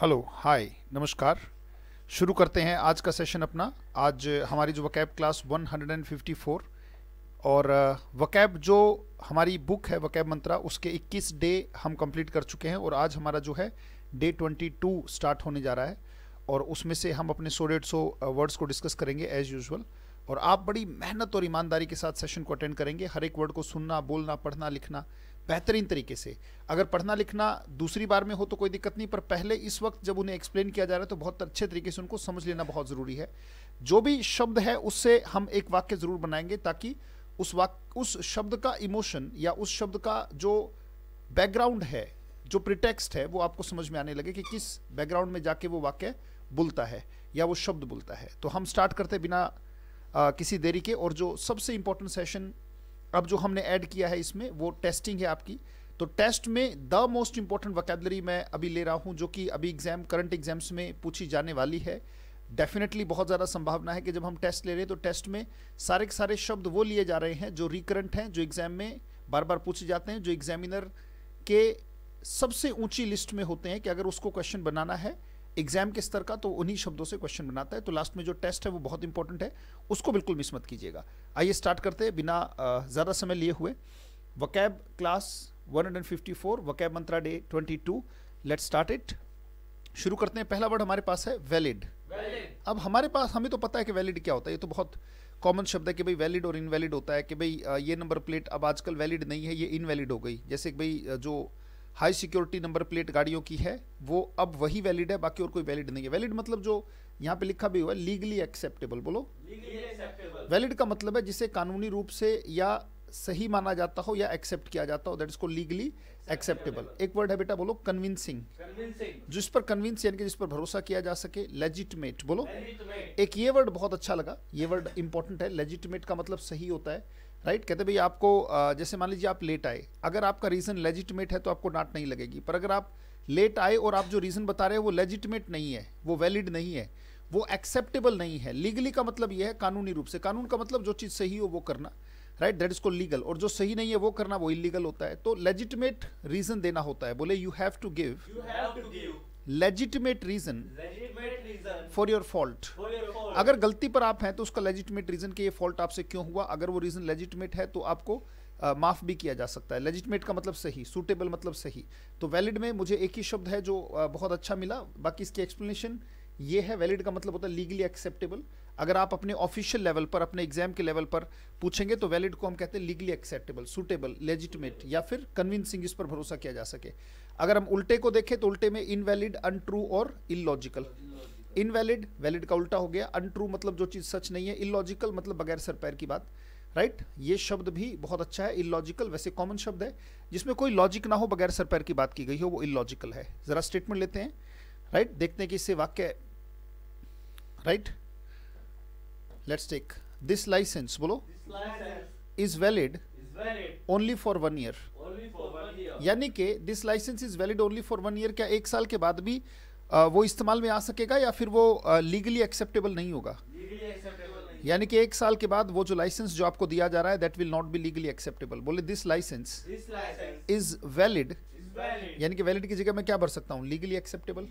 Hello hi नमस्कार शुरू करते हैं आज का सेशन अपना आज हमारी जो वकैब क्लास 154 और वकैब uh, जो हमारी बुक है वकैब मंत्रा उसके 21 डे हम कंप्लीट कर चुके हैं और आज हमारा जो है डे 22 स्टार्ट होने जा रहा है और उसमें से हम अपने सौ डेढ़ सौ वर्ड्स uh, को डिस्कस करेंगे एज यूजल और आप बड़ी मेहनत और ईमानदारी के साथ सेशन को अटेंड करेंगे हर एक वर्ड को सुनना बोलना पढ़ना लिखना बेहतरीन तरीके से अगर पढ़ना लिखना दूसरी बार में हो तो कोई दिक्कत नहीं पर पहले इस वक्त जब उन्हें एक्सप्लेन किया जा रहा है तो बहुत अच्छे तरीके से उनको समझ लेना बहुत ज़रूरी है जो भी शब्द है उससे हम एक वाक्य ज़रूर बनाएंगे ताकि उस वाक्य उस शब्द का इमोशन या उस शब्द का जो बैकग्राउंड है जो प्रिटेक्स्ट है वो आपको समझ में आने लगे कि किस बैकग्राउंड में जाके वो वाक्य बोलता है या वो शब्द बोलता है तो हम स्टार्ट करते बिना आ, किसी देरी के और जो सबसे इम्पोर्टेंट सेशन अब जो हमने ऐड किया है इसमें वो टेस्टिंग है आपकी तो टेस्ट में द मोस्ट इंपॉर्टेंट वकेबलरी मैं अभी ले रहा हूँ जो कि अभी एग्जाम करंट एग्जाम्स में पूछी जाने वाली है डेफिनेटली बहुत ज़्यादा संभावना है कि जब हम टेस्ट ले रहे हैं तो टेस्ट में सारे के सारे शब्द वो लिए जा रहे हैं जो रिकरेंट हैं जो एग्जाम में बार बार पूछे जाते हैं जो एग्जामिनर के सबसे ऊंची लिस्ट में होते हैं कि अगर उसको क्वेश्चन बनाना है एग्जाम के स्तर का तो उन्हीं शब्दों से क्वेश्चन बनाता है तो लास्ट में जो टेस्ट है वो बहुत इंपॉर्टेंट है उसको बिल्कुल मिस मत कीजिएगा आइए स्टार्ट करते हैं बिना ज़्यादा समय लिए हुए vocab class 154 vocab mantra day 22 let's start it शुरू करते हैं पहला वर्ड हमारे पास है वैलिड अब हमारे पास हमें तो पता है कि वैलिड क्या होता है ये तो बहुत कॉमन शब्द है कि भाई वैलिड और इनवैलिड होता है कि भाई ये नंबर प्लेट अब आजकल वैलिड नहीं है ये इनवैलिड हो गई जैसे कि भाई जो हाई सिक्योरिटी नंबर प्लेट गाड़ियों की है वो अब वही वैलिड है बाकी और कोई वैलिड नहीं है वैलिड मतलब जो यहाँ पे लिखा भी हुआ है लीगली एक्सेप्टेबल बोलो वैलिड का मतलब है जिसे कानूनी रूप से या सही माना जाता हो या एक्सेप्ट किया जाता हो दैट इसको लीगली एक्सेप्टेबल एक वर्ड है बेटा बोलो कन्विंसिंग जिस पर कन्विंस यानी कि जिस पर भरोसा किया जा सके लेजिटमेट बोलो legitimate. एक ये वर्ड बहुत अच्छा लगा ये वर्ड इंपॉर्टेंट है लेजिटमेट का मतलब सही होता है राइट कहते भाई आपको जैसे मान लीजिए आप लेट आए अगर आपका रीज़न लेजिटमेट है तो आपको डांट नहीं लगेगी पर अगर आप लेट आए और आप जो रीज़न बता रहे हैं वो लेजिटमेट नहीं है वो वैलिड नहीं है वो एक्सेप्टेबल नहीं है लीगली का मतलब ये है कानूनी रूप से कानून का मतलब जो चीज़ सही हो वो करना राइट दैट इज को लीगल और जो सही नहीं है वो करना वो इलीगल होता है तो लेजिटमेट रीज़न देना होता है बोले you have to give legitimate reason for your fault अगर गलती पर आप हैं तो उसका लेजिटिमेट रीजन कि ये फॉल्ट आपसे क्यों हुआ अगर वो रीजन लेजिटिमेट है तो आपको माफ़ भी किया जा सकता है लेजिटमेट का मतलब सही सूटेबल मतलब सही तो वैलिड में मुझे एक ही शब्द है जो आ, बहुत अच्छा मिला बाकी इसकी एक्सप्लेनेशन ये है वैलिड का मतलब होता है लीगली एक्सेप्टेबल अगर आप अपने ऑफिशियल लेवल पर अपने एग्जाम के लेवल पर पूछेंगे तो वैलिड को हम कहते हैं लीगली एक्सेप्टेबल सुटेबल लेजिटमेट या फिर कन्विंसिंग इस पर भरोसा किया जा सके अगर हम उल्टे को देखें तो उल्टे में इनवैलिड अनट्रू और इलॉजिकल इनवैलिड वैलिड का उल्टा हो गया अनट्रू मतलब जो चीज़ सच नहीं है इलॉजिकल मतलब बगैर सर पैर की बात राइट right? ये शब्द भी बहुत अच्छा है इलॉजिकल वैसे कॉमन शब्द है जिसमें कोई लॉजिक ना हो बगैर सर पैर की बात की गई हो वो इलॉजिकल है ज़रा स्टेटमेंट लेते हैं राइट right? देखते हैं कि इससे वाक्य right let's take this license bolo this license is valid is valid only for one year only for one year यानी कि this license is valid only for one year क्या एक साल के बाद भी आ, वो इस्तेमाल में आ सकेगा या फिर वो लीगली एक्सेप्टेबल नहीं होगा यानी कि एक साल के बाद वो जो लाइसेंस जो आपको दिया जा रहा है that will not be legally acceptable बोले दिस लाइसेंस इज वैलिड यानी कि वैलिड की जगह मैं क्या भर सकता हूँ legally acceptable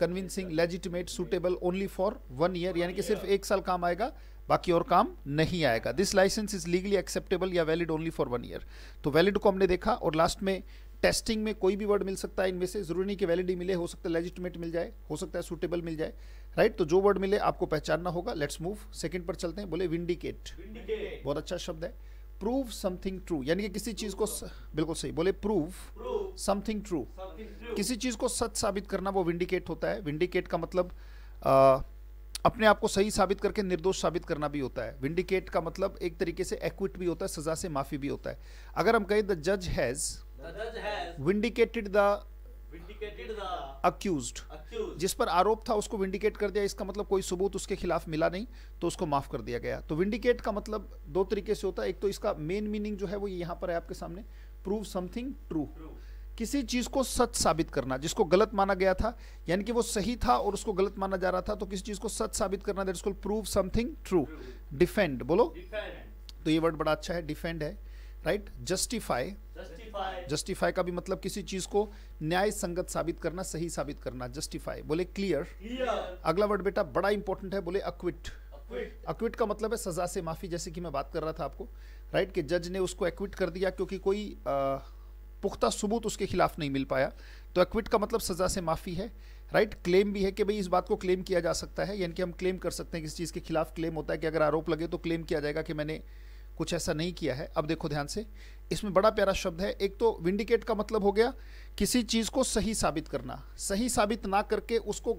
convincing legitimate suitable only for one year यानी कि सिर्फ एक साल काम आएगा बाकी और काम नहीं आएगा this license is legally acceptable या valid only for one year तो वैलिड को हमने देखा और लास्ट में टेस्टिंग में कोई भी वर्ड मिल सकता है इनमें से जरूरी नहीं कि वैलिड ही मिले हो सकता है लेजिटमेट मिल जाए हो सकता है सुटेबल मिल जाए राइट तो जो वर्ड मिले आपको पहचानना होगा लेट्स मूव सेकंड पर चलते हैं बोले विंडिकेट बहुत अच्छा शब्द है प्रूव समथिंग ट्रू यानी कि किसी चीज़ को बिल्कुल सही बोले प्रूव समथिंग ट्रू किसी चीज़ को सच साबित करना वो विंडिकेट होता है विंडिकेट का मतलब आ, अपने आप को सही साबित करके निर्दोष साबित करना भी होता है विंडिकेट का मतलब एक तरीके से एक्विट भी होता है सजा से माफी भी होता है अगर हम कहें द जज हैज विंडिकेटेड द अक्यूज जिस पर आरोप था उसको विंडिकेट कर दिया इसका मतलब कोई सबूत उसके खिलाफ मिला नहीं तो उसको माफ कर दिया गया तो विंडिकेट का मतलब दो तरीके से होता है एक तो इसका मेन मीनिंग जो है वो यहाँ पर है आपके सामने प्रूव समथिंग ट्रू किसी चीज को सच साबित करना जिसको गलत माना गया था यानी कि वो सही था और उसको गलत माना जा रहा था तो किसी चीज को सच साबित करना that is called prove something true defend बोलो Defend. तो ये वर्ड बड़ा अच्छा है डिफेंड है राइट जस्टिफाई जस्टिफाई का भी मतलब किसी चीज को न्याय संगत साबित करना सही साबित करना जस्टिफाई बोले क्लियर अगला वर्ड बेटा बड़ा इंपॉर्टेंट है बोले अक्विट अक्विट का मतलब है सजा से माफी जैसे कि मैं बात कर रहा था आपको राइट कि जज ने उसको एक्विट कर दिया क्योंकि कोई पुख्ता सबूत उसके खिलाफ नहीं मिल पाया तो एक्विट का मतलब सजा से माफी है राइट right? क्लेम भी है कि भाई इस बात को क्लेम किया जा सकता है यानी कि हम क्लेम कर सकते हैं किस चीज़ के खिलाफ क्लेम होता है कि अगर आरोप लगे तो क्लेम किया जाएगा कि मैंने कुछ ऐसा नहीं किया है अब देखो ध्यान से इसमें बड़ा प्यारा शब्द है एक तो विंडिकेट का मतलब हो गया किसी चीज़ को सही साबित करना सही साबित ना करके उसको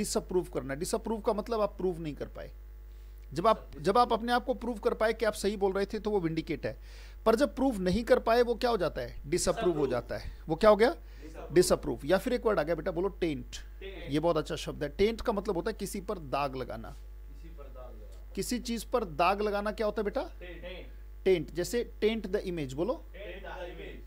डिसअप्रूव करना डिसअप्रूव का मतलब आप प्रूव नहीं कर पाए जब आप जब आप अपने आप को प्रूव कर पाए कि आप सही बोल रहे थे तो वो विंडिकेट है पर जब प्रूव नहीं कर पाए वो क्या हो जाता है डिसअप्रूव हो जाता है वो क्या हो गया डिसअप्रूव या फिर एक वर्ड आ गया बेटा बोलो टेंट ये बहुत अच्छा शब्द है टेंट का मतलब होता है किसी पर दाग लगाना किसी चीज पर दाग लगाना क्या होता है बेटा टेंट जैसे टेंट द इमेज बोलो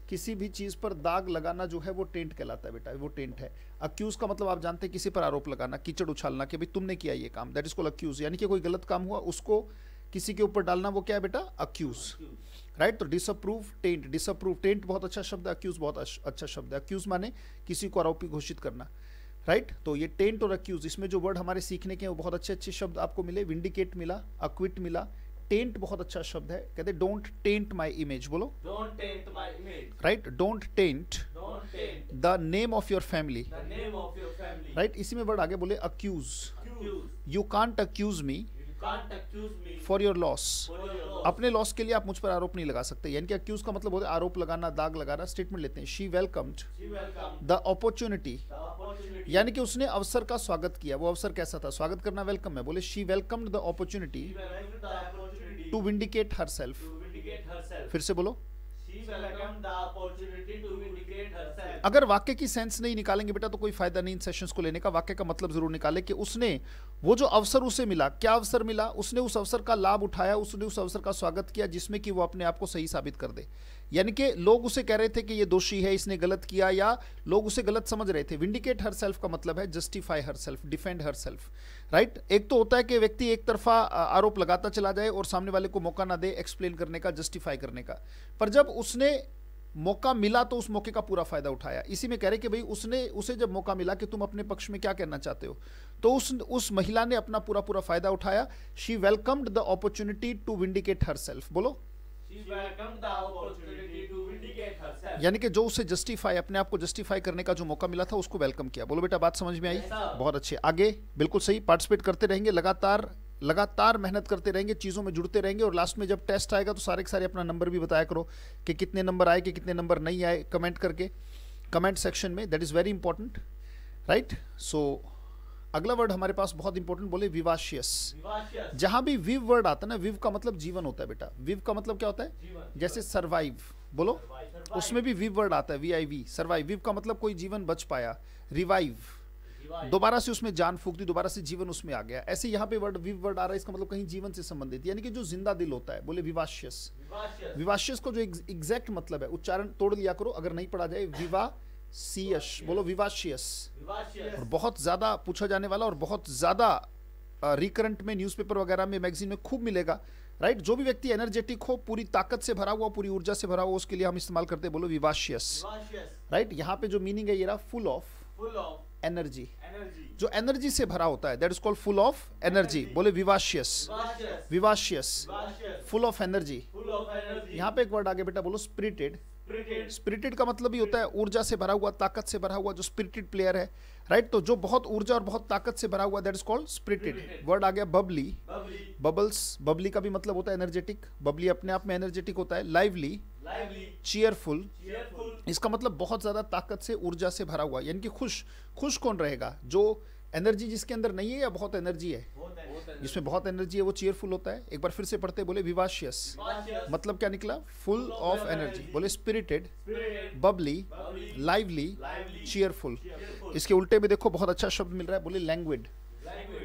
किसी भी चीज पर दाग लगाना जो है वो टेंट कहलाता है बेटा वो टेंट है अक्यूज का मतलब आप जानते हैं किसी पर आरोप लगाना कीचड़ उछालना कि भाई तुमने किया ये काम दैट इज कॉल अक्यूज यानी कि कोई गलत काम हुआ उसको किसी के ऊपर डालना वो क्या है बेटा अक्यूज राइट तो डिसअप्रूव टेंट डिसअप्रूव टेंट बहुत अच्छा शब्द है अक्यूज बहुत अच्छा शब्द है अक्यूज माने किसी को आरोपी घोषित करना राइट right? तो ये टेंट और तो अक्यूज इसमें जो वर्ड हमारे सीखने के हैं वो बहुत अच्छे अच्छे शब्द आपको मिले विंडिकेट मिला अक्विट मिला टेंट बहुत अच्छा शब्द है कहते डोंट टेंट माई इमेज बोलो right don't taint the name of your family right इसी में वर्ड आगे बोले accuse you can't accuse me for your loss अपने लॉस के लिए आप मुझ पर आरोप नहीं लगा सकते यानी कि अक्यूज का मतलब होता है आरोप लगाना दाग लगाना स्टेटमेंट लेते हैं शी वेलकम्ड द अपॉर्चुनिटी यानी कि उसने अवसर का स्वागत किया वो अवसर कैसा था स्वागत करना वेलकम है बोले she welcomed the opportunity to vindicate herself फिर से बोलो अगर वाक्य की सेंस नहीं निकालेंगे बेटा तो कोई फायदा नहीं इन सेशंस को लेने का वाक्य का मतलब जरूर निकाले कि उसने वो जो अवसर उसे मिला क्या अवसर मिला उसने उस अवसर का लाभ उठाया उसने उस अवसर का स्वागत किया जिसमें कि वो अपने आप को सही साबित कर दे यानी कि लोग उसे कह रहे थे कि ये दोषी है इसने गलत किया या लोग उसे गलत समझ रहे थे विंडिकेट हर सेल्फ का मतलब है justify herself defend herself right एक तो होता है कि व्यक्ति एक तरफा आरोप लगाता चला जाए और सामने वाले को मौका ना दे एक्सप्लेन करने का जस्टिफाई करने का पर जब उसने मौका मिला तो उस मौके का पूरा फायदा उठाया इसी में कह रहे कि भाई उसने उसे जब मौका मिला कि तुम अपने पक्ष में क्या कहना चाहते हो तो उस उस महिला ने अपना पूरा पूरा फायदा उठाया she welcomed the opportunity to vindicate herself बोलो यानी कि जो उसे जस्टिफाई अपने आप को जस्टिफाई करने का जो मौका मिला था उसको वेलकम किया बोलो बेटा बात समझ में आई बहुत अच्छे आगे बिल्कुल सही पार्टिसिपेट करते रहेंगे लगातार लगातार मेहनत करते रहेंगे चीज़ों में जुड़ते रहेंगे और लास्ट में जब टेस्ट आएगा तो सारे के सारे अपना नंबर भी बताया करो कि कितने नंबर आए कि कितने नंबर नहीं आए कमेंट करके कमेंट सेक्शन में that is very important right so अगला वर्ड हमारे पास बहुत इंपॉर्टेंट बोले विवाशियस जहां भी विव वर्ड आता है ना विव का मतलब जीवन होता है बेटा विव का मतलब क्या होता है जीवन, जैसे सर्वाइव बोलो survive, उसमें भी विव वर्ड आता है V I V survive viv का मतलब कोई जीवन बच पाया रिवाइव दोबारा से उसमें जान फूक दी दोबारा से जीवन उसमें आ गया ऐसे यहाँ पे वर्ड विव वर्ड आ रहा है इसका मतलब कहीं जीवन से संबंधित यानी कि जो जिंदा दिल होता है बोले विवाश्यस विवाश्यस को जो एग्जैक्ट मतलब है उच्चारण तोड़ लिया करो अगर नहीं पढ़ा जाए विवा सीयश बोलो विवाशियस और बहुत ज्यादा पूछा जाने वाला और बहुत ज्यादा रिकरेंट में न्यूज़पेपर वगैरह में मैगजीन में खूब मिलेगा राइट जो भी व्यक्ति एनर्जेटिक हो पूरी ताकत से भरा हुआ पूरी ऊर्जा से भरा हुआ उसके लिए हम इस्तेमाल करते हैं बोलो विवाशियस राइट यहाँ पे जो मीनिंग है ये रहा full of full of energy जो एनर्जी से भरा होता है that is called full of energy बोले vivacious vivacious full of energy यहाँ पे एक वर्ड आगे बेटा बोलो स्प्रिटेड स्पिरिटेड का मतलब ही होता है ऊर्जा से भरा हुआ ताकत से भरा हुआ जो स्पिरिटेड प्लेयर है राइट तो जो बहुत ऊर्जा और बहुत ताकत से भरा हुआ that is called spirited word आ गया बबली बबल्स बबली का भी मतलब होता है एनर्जेटिक बबली अपने आप में एनर्जेटिक होता है लाइवली चेयरफुल इसका मतलब बहुत ज़्यादा ताकत से ऊर्जा से भरा हुआ यानी कि खुश खुश कौन रहेगा जो एनर्जी जिसके अंदर नहीं है या बहुत एनर्जी है जिसमें बहुत एनर्जी है वो चेयरफुल होता है एक बार फिर से पढ़ते बोले विवाशियस मतलब क्या निकला फुल ऑफ एनर्जी बोले स्पिरिटेड बबली लाइवली चेयरफुल इसके उल्टे में देखो बहुत अच्छा शब्द मिल रहा है बोले लैंग्वेड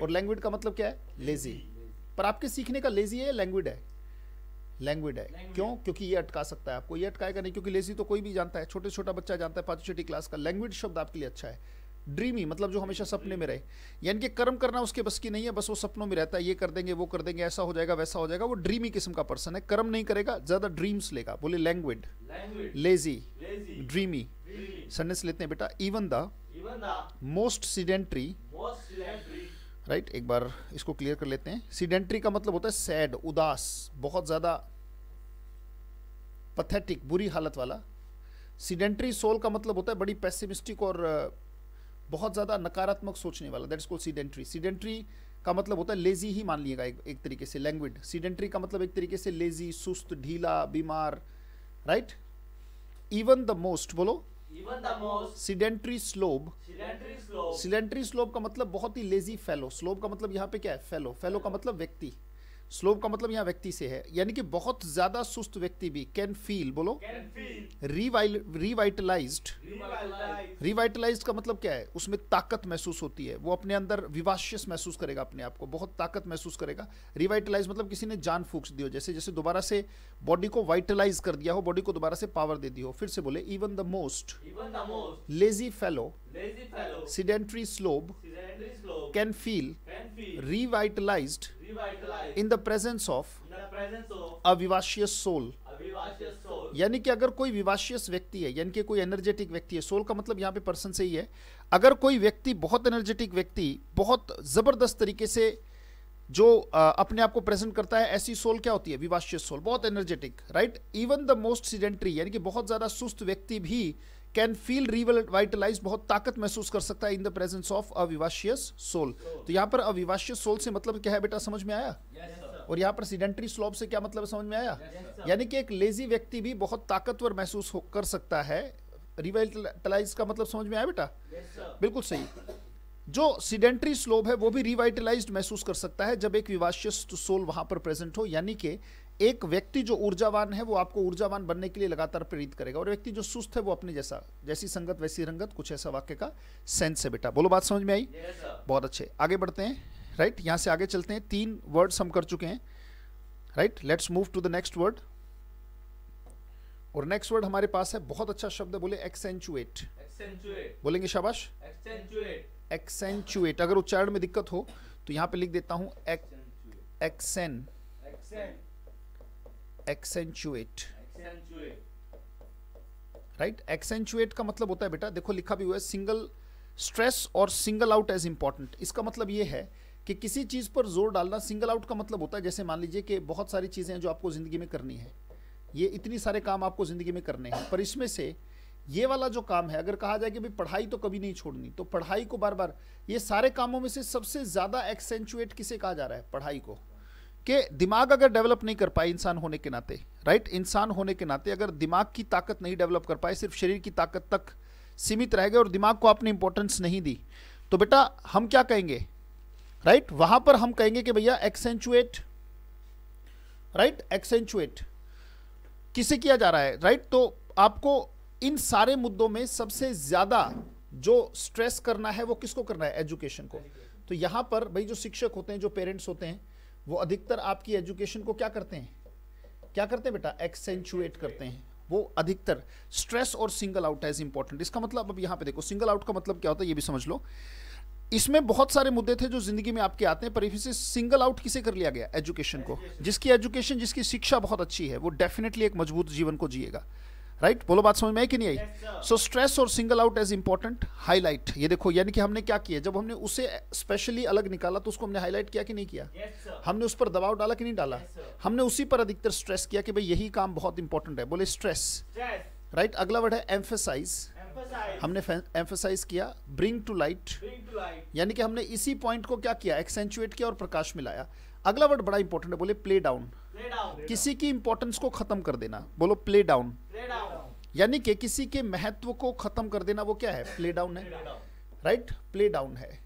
और लैंग्वेड का मतलब क्या है लेजी पर आपके सीखने का लेजी है या लैंग्वेड है लैंग्वेज है language. क्यों क्योंकि ये अटका सकता है आपको ये अटकाएगा नहीं क्योंकि लेजी तो कोई भी जानता है छोटे छोटा बच्चा जानता है पाँच छठी क्लास का लैंग्वेज शब्द आपके लिए अच्छा है ड्रीमी मतलब जो हमेशा सपने में रहे यानी कि कर्म करना उसके बस की नहीं है बस वो सपनों में रहता है ये कर देंगे वो कर देंगे ऐसा हो जाएगा वैसा हो जाएगा वो ड्रीमी किस्म का पर्सन है कर्म नहीं करेगा ज्यादा ड्रीम्स लेगा बोले लैंग्वेज लेजी ड्रीमी सेंटेंस लेते हैं बेटा even the most sedentary right right? एक बार इसको क्लियर कर लेते हैं सीडेंट्री का मतलब होता है सैड उदास बहुत ज़्यादा पथेटिक बुरी हालत वाला सीडेंट्री सोल का मतलब होता है बड़ी पैसिमिस्टिक और बहुत ज़्यादा नकारात्मक सोचने वाला that is called sedentary sedentary का मतलब होता है लेजी ही मान लिएगा एक एक तरीके से लैंग्वेज सीडेंट्री का मतलब एक तरीके से लेजी सुस्त ढीला बीमार राइट इवन द मोस्ट बोलो सिडेंट्री स्लोब सिलेंट्री स्लोब का मतलब बहुत ही लेजी फेलो स्लोब का मतलब यहाँ पे क्या है फेलो फेलो का मतलब व्यक्ति स्लोप का मतलब यहाँ व्यक्ति से है यानी कि बहुत ज्यादा सुस्त व्यक्ति भी कैन फील बोलो रिवाइटलाइज रिवाइटलाइज का मतलब क्या है उसमें ताकत महसूस होती है वो अपने अंदर विवाशियस महसूस करेगा अपने आप को बहुत ताकत महसूस करेगा रिवाइटलाइज मतलब किसी ने जान फूक दी हो जैसे जैसे दोबारा से बॉडी को वाइटलाइज कर दिया हो बॉडी को दोबारा से पावर दे दी हो फिर से बोले even the most lazy fellow sedentary slob can feel, can feel revitalized, revitalized in the presence of, the presence of a vivacious soul. यानी कि अगर कोई विवाशियस व्यक्ति है यानी कि कोई एनर्जेटिक व्यक्ति है सोल का मतलब यहाँ पे पर्सन से ही है अगर कोई व्यक्ति बहुत एनर्जेटिक व्यक्ति बहुत ज़बरदस्त तरीके से जो आ, अपने आप को प्रेजेंट करता है ऐसी सोल क्या होती है विवाशियस सोल बहुत energetic right even the most sedentary यानी कि बहुत ज़्यादा सुस्त व्यक्ति भी कैन फील रिवाइटलाइज बहुत ताकत महसूस कर सकता है in the presence of a vivacious soul तो यहाँ पर अविवाशियस सोल से मतलब क्या है बेटा समझ में आया yes, और यहाँ पर सीडेंट्री स्लॉब से क्या मतलब समझ में आया yes, यानी कि एक लेजी व्यक्ति भी बहुत ताकतवर महसूस कर सकता है रिवाइटलाइज का मतलब समझ में आया बेटा yes, बिल्कुल सही जो सीडेंट्री स्लोब है वो भी रिवाइटलाइज महसूस कर सकता है जब एक विवाशियस सोल वहां पर प्रेजेंट हो यानी कि एक व्यक्ति जो ऊर्जावान है वो आपको ऊर्जावान बनने के लिए लगातार प्रेरित करेगा और व्यक्ति जो सुस्त है वो अपने जैसा जैसी संगत वैसी रंगत कुछ ऐसा वाक्य का सेंस है बेटा बोलो बात समझ में आई yes, बहुत अच्छे आगे बढ़ते हैं राइट यहां से आगे चलते हैं तीन वर्ड्स हम कर चुके हैं right let's move to the next word और नेक्स्ट वर्ड हमारे पास है बहुत अच्छा शब्द है बोले एक्सेंचुएट बोलेंगे शाबाश एक्सेंचुएट अगर उच्चारण में दिक्कत हो तो यहां पे लिख देता हूँ एक्सेन एक्सेंचुएट राइट एक्सेंचुएट का मतलब होता है बेटा देखो लिखा भी हुआ है सिंगल स्ट्रेस और सिंगल आउट एज इंपॉर्टेंट इसका मतलब ये है कि किसी चीज़ पर जोर डालना सिंगल आउट का मतलब होता है जैसे मान लीजिए कि बहुत सारी चीज़ें हैं जो आपको ज़िंदगी में करनी है ये इतनी सारे काम आपको ज़िंदगी में करने हैं पर इसमें से ये वाला जो काम है अगर कहा जाए कि भाई पढ़ाई तो कभी नहीं छोड़नी तो पढ़ाई को बार बार ये सारे कामों में से सबसे ज़्यादा एक्सेंचुएट किसे कहा जा रहा है पढ़ाई को कि दिमाग अगर डेवलप नहीं कर पाए इंसान होने के नाते राइट इंसान होने के नाते अगर दिमाग की ताकत नहीं डेवलप कर पाए सिर्फ शरीर की ताकत तक सीमित रह गए और दिमाग को आपने इंपॉर्टेंस नहीं दी तो बेटा हम क्या कहेंगे राइट वहां पर हम कहेंगे कि भैया एक्सेंचुएट राइट एक्सेंचुएट किसे किया जा रहा है राइट right? तो आपको इन सारे मुद्दों में सबसे ज्यादा जो स्ट्रेस करना है वो किसको करना है एजुकेशन को तो यहां पर भाई जो शिक्षक होते हैं जो पेरेंट्स होते हैं वो अधिकतर आपकी एजुकेशन को क्या करते हैं क्या करते हैं बेटा एक्सेंचुएट करते हैं वो अधिकतर स्ट्रेस और सिंगल आउट एज इंपॉर्टेंट इसका मतलब अब यहां पे देखो सिंगल आउट का मतलब क्या होता है ये भी समझ लो इसमें बहुत सारे मुद्दे थे जो जिंदगी में आपके आते हैं पर इसे सिंगल आउट किसे कर लिया गया एजुकेशन को जिसकी एजुकेशन जिसकी शिक्षा बहुत अच्छी है वो डेफिनेटली एक मजबूत जीवन को जिएगा राइट right? बोलो बात समझ में आई कि नहीं आई सो स्ट्रेस और single out as important highlight ये देखो यानी कि हमने क्या किया जब हमने उसे स्पेशली अलग निकाला तो उसको हमने हाईलाइट किया कि नहीं किया yes, हमने उस पर दबाव डाला कि नहीं डाला yes, हमने उसी पर अधिकतर स्ट्रेस किया कि भाई यही काम बहुत इंपॉर्टेंट है बोले स्ट्रेस राइट right? अगला वर्ड है एम्फेसाइज हमने एम्फेसाइज किया ब्रिंग टू लाइट यानी कि हमने इसी पॉइंट को क्या किया एक्सेंचुएट किया और प्रकाश मिलाया अगला वर्ड बड़ा इंपॉर्टेंट है बोले प्ले डाउन किसी की इंपॉर्टेंस को खत्म कर देना बोलो प्ले डाउन यानी कि किसी के महत्व को खत्म कर देना वो क्या है प्ले डाउन है राइट प्ले डाउन है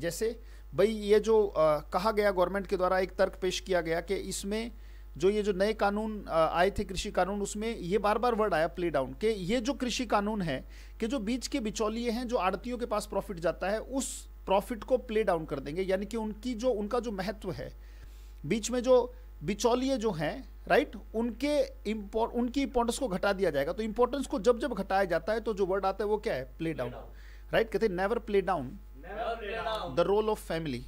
जैसे भाई ये जो आ, कहा गया गवर्नमेंट के द्वारा एक तर्क पेश किया गया कि इसमें जो ये जो नए कानून आए थे कृषि कानून उसमें ये बार बार वर्ड आया प्ले डाउन के ये जो कृषि कानून है कि जो बीच के बिचौलिए हैं जो आड़तियों के पास प्रॉफिट जाता है उस प्रॉफिट को प्ले डाउन कर देंगे यानी कि उनकी जो उनका जो महत्व है बीच में जो बिचौलिए जो हैं राइट उनके इम्पोर्ट उनकी इंपॉर्टेंस को घटा दिया जाएगा तो इंपॉर्टेंस को जब जब घटाया जाता है तो जो वर्ड आता है वो क्या है प्ले डाउन राइट कहते हैं never play down the role of family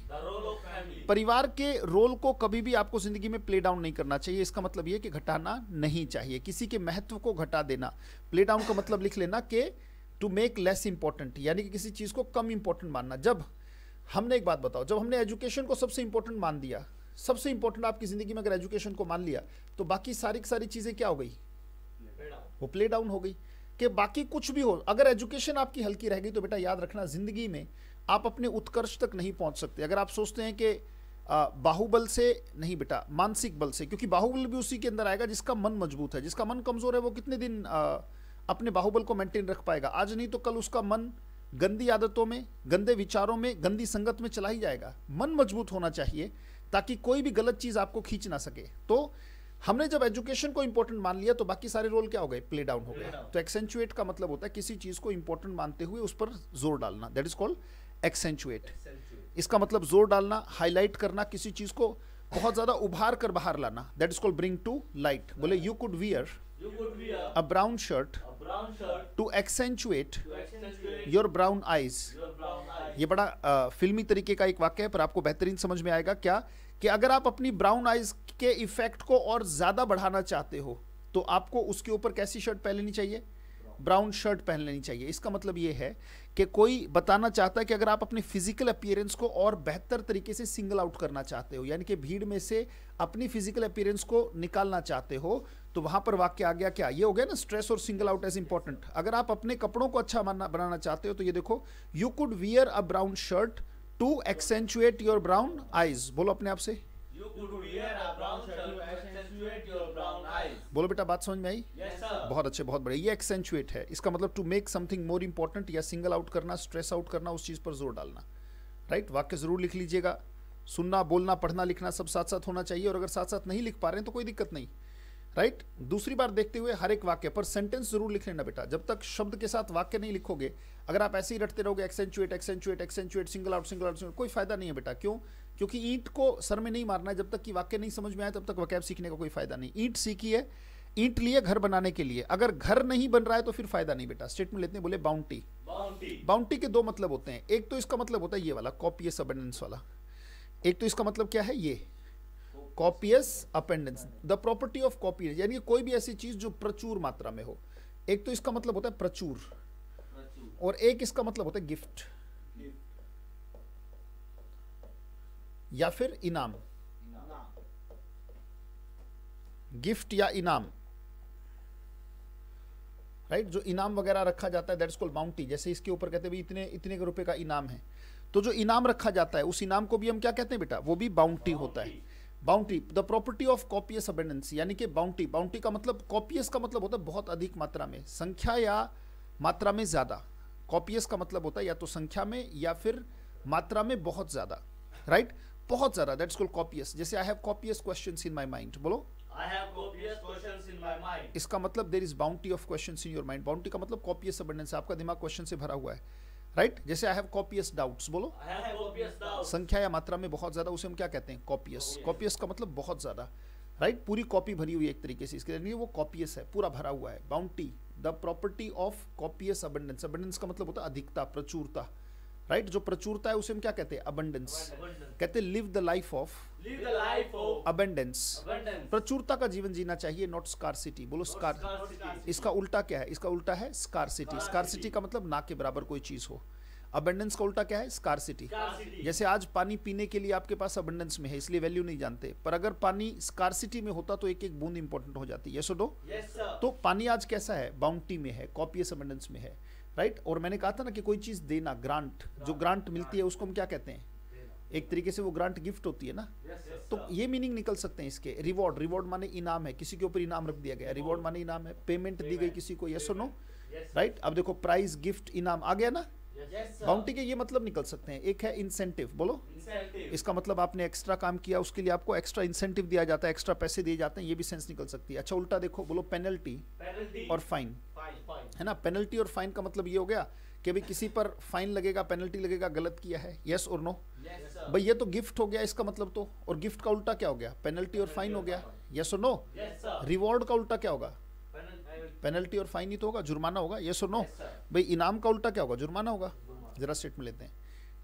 परिवार के रोल को कभी भी आपको जिंदगी में प्ले डाउन नहीं करना चाहिए इसका मतलब ये कि घटाना नहीं चाहिए किसी के महत्व को घटा देना प्ले डाउन का मतलब लिख लेना कि टू मेक लेस इंपॉर्टेंट यानी कि किसी चीज़ को कम इंपॉर्टेंट मानना जब हमने एक बात बताओ जब हमने एजुकेशन को सबसे इंपॉर्टेंट मान दिया सबसे इंपॉर्टेंट आपकी ज़िंदगी में अगर एजुकेशन को मान लिया तो बाकी सारी की सारी चीज़ें क्या हो गई वो प्ले डाउन हो गई कि बाकी कुछ भी हो अगर एजुकेशन आपकी हल्की रह गई तो बेटा याद रखना ज़िंदगी में आप अपने उत्कर्ष तक नहीं पहुंच सकते अगर आप सोचते हैं कि बाहुबल से नहीं बेटा मानसिक बल से क्योंकि बाहुबल भी उसी के अंदर आएगा जिसका मन मजबूत है जिसका मन कमज़ोर है वो कितने दिन आ, अपने बाहुबल को मेंटेन रख पाएगा आज नहीं तो कल उसका मन गंदी आदतों में गंदे विचारों में गंदी संगत में चला ही जाएगा मन मजबूत होना चाहिए ताकि कोई भी गलत चीज़ आपको खींच ना सके तो हमने जब एजुकेशन को इंपॉर्टेंट मान लिया तो बाकी सारे रोल क्या हो गए प्ले डाउन हो गए तो एक्सेंचुएट का मतलब होता है किसी चीज़ को इंपॉर्टेंट मानते हुए उस पर जोर डालना दैट इज कॉल्ड एक्सेंचुएट इसका मतलब जोर डालना हाईलाइट करना किसी चीज़ को बहुत ज़्यादा उभार कर बाहर लाना that is called bring to light बोले you could wear a brown shirt to accentuate your brown eyes ये बड़ा आ, फिल्मी तरीके का एक वाक्य है पर आपको बेहतरीन समझ में आएगा क्या कि अगर आप अपनी ब्राउन आइज के इफेक्ट को और ज़्यादा बढ़ाना चाहते हो तो आपको उसके ऊपर कैसी शर्ट पहननी चाहिए ब्राउन शर्ट पहन लेनी चाहिए इसका मतलब ये है कि कोई बताना चाहता है कि अगर आप अपने फिजिकल अपियरेंस को और बेहतर तरीके से सिंगल आउट करना चाहते हो यानी कि भीड़ में से अपनी फिजिकल अपियरेंस को निकालना चाहते हो तो वहां पर वाक्य आ गया क्या ये हो गया ना स्ट्रेस और सिंगल आउट एज इंपॉर्टेंट अगर आप अपने कपड़ों को अच्छा बनाना चाहते हो तो ये देखो you could wear a brown shirt to accentuate your brown eyes बोलो अपने आप से you could wear a brown shirt बोलो बेटा बात समझ में आई बहुत अच्छे बहुत बड़े ये एक्सेंचुएट है इसका मतलब to make something more important या सिंगल आउट करना स्ट्रेस आउट करना उस चीज़ पर जोर डालना राइट वाक्य ज़रूर लिख लीजिएगा सुनना बोलना पढ़ना लिखना सब साथ साथ होना चाहिए और अगर साथ साथ नहीं लिख पा रहे हैं तो कोई दिक्कत नहीं राइट right? दूसरी बार देखते हुए हर एक वाक्य पर सेंटेंस जरूर लिख लेना बेटा जब तक शब्द के साथ वाक्य नहीं लिखोगे अगर आप ऐसे ही रटते रहोगे accentuate accentuate accentuate single out single out कोई फायदा नहीं है बेटा क्यों क्योंकि ईंट को सर में नहीं मारना है जब तक कि वाक्य नहीं समझ में आए तब तक वकैब सीखने का कोई फायदा नहीं ईंट सीखी है ईंट लिए घर बनाने के लिए अगर घर नहीं बन रहा है तो फिर फायदा नहीं बेटा स्टेटमेंट लेते हैं बोले बाउंटी बाउंटी के दो मतलब होते हैं एक तो इसका मतलब होता है ये वाला कॉपियस अपेंडेंस वाला एक तो इसका मतलब क्या है ये copious abundance the property of copy यानी कोई भी ऐसी चीज जो प्रचुर मात्रा में हो एक तो इसका मतलब होता है प्रचुर और एक इसका मतलब होता है गिफ्ट या फिर इनाम गिफ्ट या इनाम राइट जो इनाम वगैरह रखा जाता है दैट्स कॉल्ड बाउंटी जैसे इसके ऊपर कहते हैं इतने इतने के रुपए का इनाम है तो जो इनाम रखा जाता है उस इनाम को भी हम क्या कहते हैं बेटा वो भी बाउंटी होता है bounty the property of copious abundance यानी कि बाउंटी बाउंटी का मतलब कॉपियस का मतलब होता है बहुत अधिक मात्रा में संख्या या मात्रा में ज़्यादा कॉपियस का मतलब होता है या तो संख्या में या फिर मात्रा में बहुत ज़्यादा राइट right? बहुत ज्यादा दैट्स कॉल्ड कॉपियस जैसे I have copious questions in my mind बोलो I have copious questions in my mind इसका मतलब there is bounty of questions in your mind bounty का मतलब कॉपियस अबंडेंस आपका दिमाग क्वेश्चन से भरा हुआ है राइट right? जैसे आई हैव कॉपियस डाउट्स बोलो आई हैव कॉपियस डाउट्स संख्या या मात्रा में बहुत ज्यादा उसे हम क्या कहते हैं कॉपियस कॉपियस का मतलब बहुत ज्यादा राइट right? पूरी कॉपी भरी हुई एक तरीके से इसके लिए वो कॉपियस है पूरा भरा हुआ है bounty the property of copious abundance abundance का मतलब होता है अधिकता प्रचुरता राइट जो प्रचुरता है उसे हम क्या कहते हैं अबंडेंस कहते हैं live the life of abundance प्रचुरता का जीवन जीना चाहिए नॉट स्कार सिटी बोलो स्कार इसका उल्टा क्या है इसका उल्टा है स्कार सिटी स्कार सिटी का मतलब ना के बराबर कोई चीज हो अबेंडेंस का उल्टा क्या है स्कार सिटी जैसे आज पानी पीने के लिए आपके पास अबेंडेंस में है इसलिए वैल्यू नहीं जानते पर अगर पानी स्कार सिटी में होता तो एक एक बूंद इंपॉर्टेंट हो जाती है yes, no? yes, तो पानी आज कैसा है बाउंटी में है कॉपियस अबेंडेंस में है राइट और मैंने कहा था ना कि कोई चीज़ देना ग्रांट जो ग्रांट मिलती है उसको हम क्या कहते हैं एक तरीके से वो ग्रांट गिफ्ट होती है ना yes, तो हाँ। ये मीनिंग निकल सकते हैं इसके रिवॉर्ड रिवॉर्ड माने इनाम है किसी के ऊपर इनाम रख दिया गया रिवॉर्ड माने इनाम है पेमेंट दी गई किसी को यस और नो राइट अब देखो प्राइज गिफ्ट इनाम आ गया ना बाउंटी के ये मतलब निकल सकते हैं एक है इंसेंटिव बोलो incentive. इसका मतलब आपने एक्स्ट्रा काम किया उसके लिए आपको एक्स्ट्रा इंसेंटिव दिया जाता है एक्स्ट्रा पैसे दिए जाते हैं ये भी सेंस निकल सकती है अच्छा उल्टा देखो बोलो पेनल्टी और फाइन है ना पेनल्टी और फाइन का मतलब ये हो गया कि भाई किसी पर फाइन लगेगा पेनल्टी लगेगा गलत किया है यस और नो भाई ये तो गिफ्ट हो गया इसका मतलब तो और गिफ्ट का उल्टा क्या हो गया पेनल्टी और फाइन हो गया यस और नो रिवॉर्ड का उल्टा क्या होगा पेनल्टी और फाइन ही तो होगा जुर्माना होगा ये सो नो भाई इनाम का उल्टा क्या होगा जुर्माना होगा ज़रा स्टेट में लेते हैं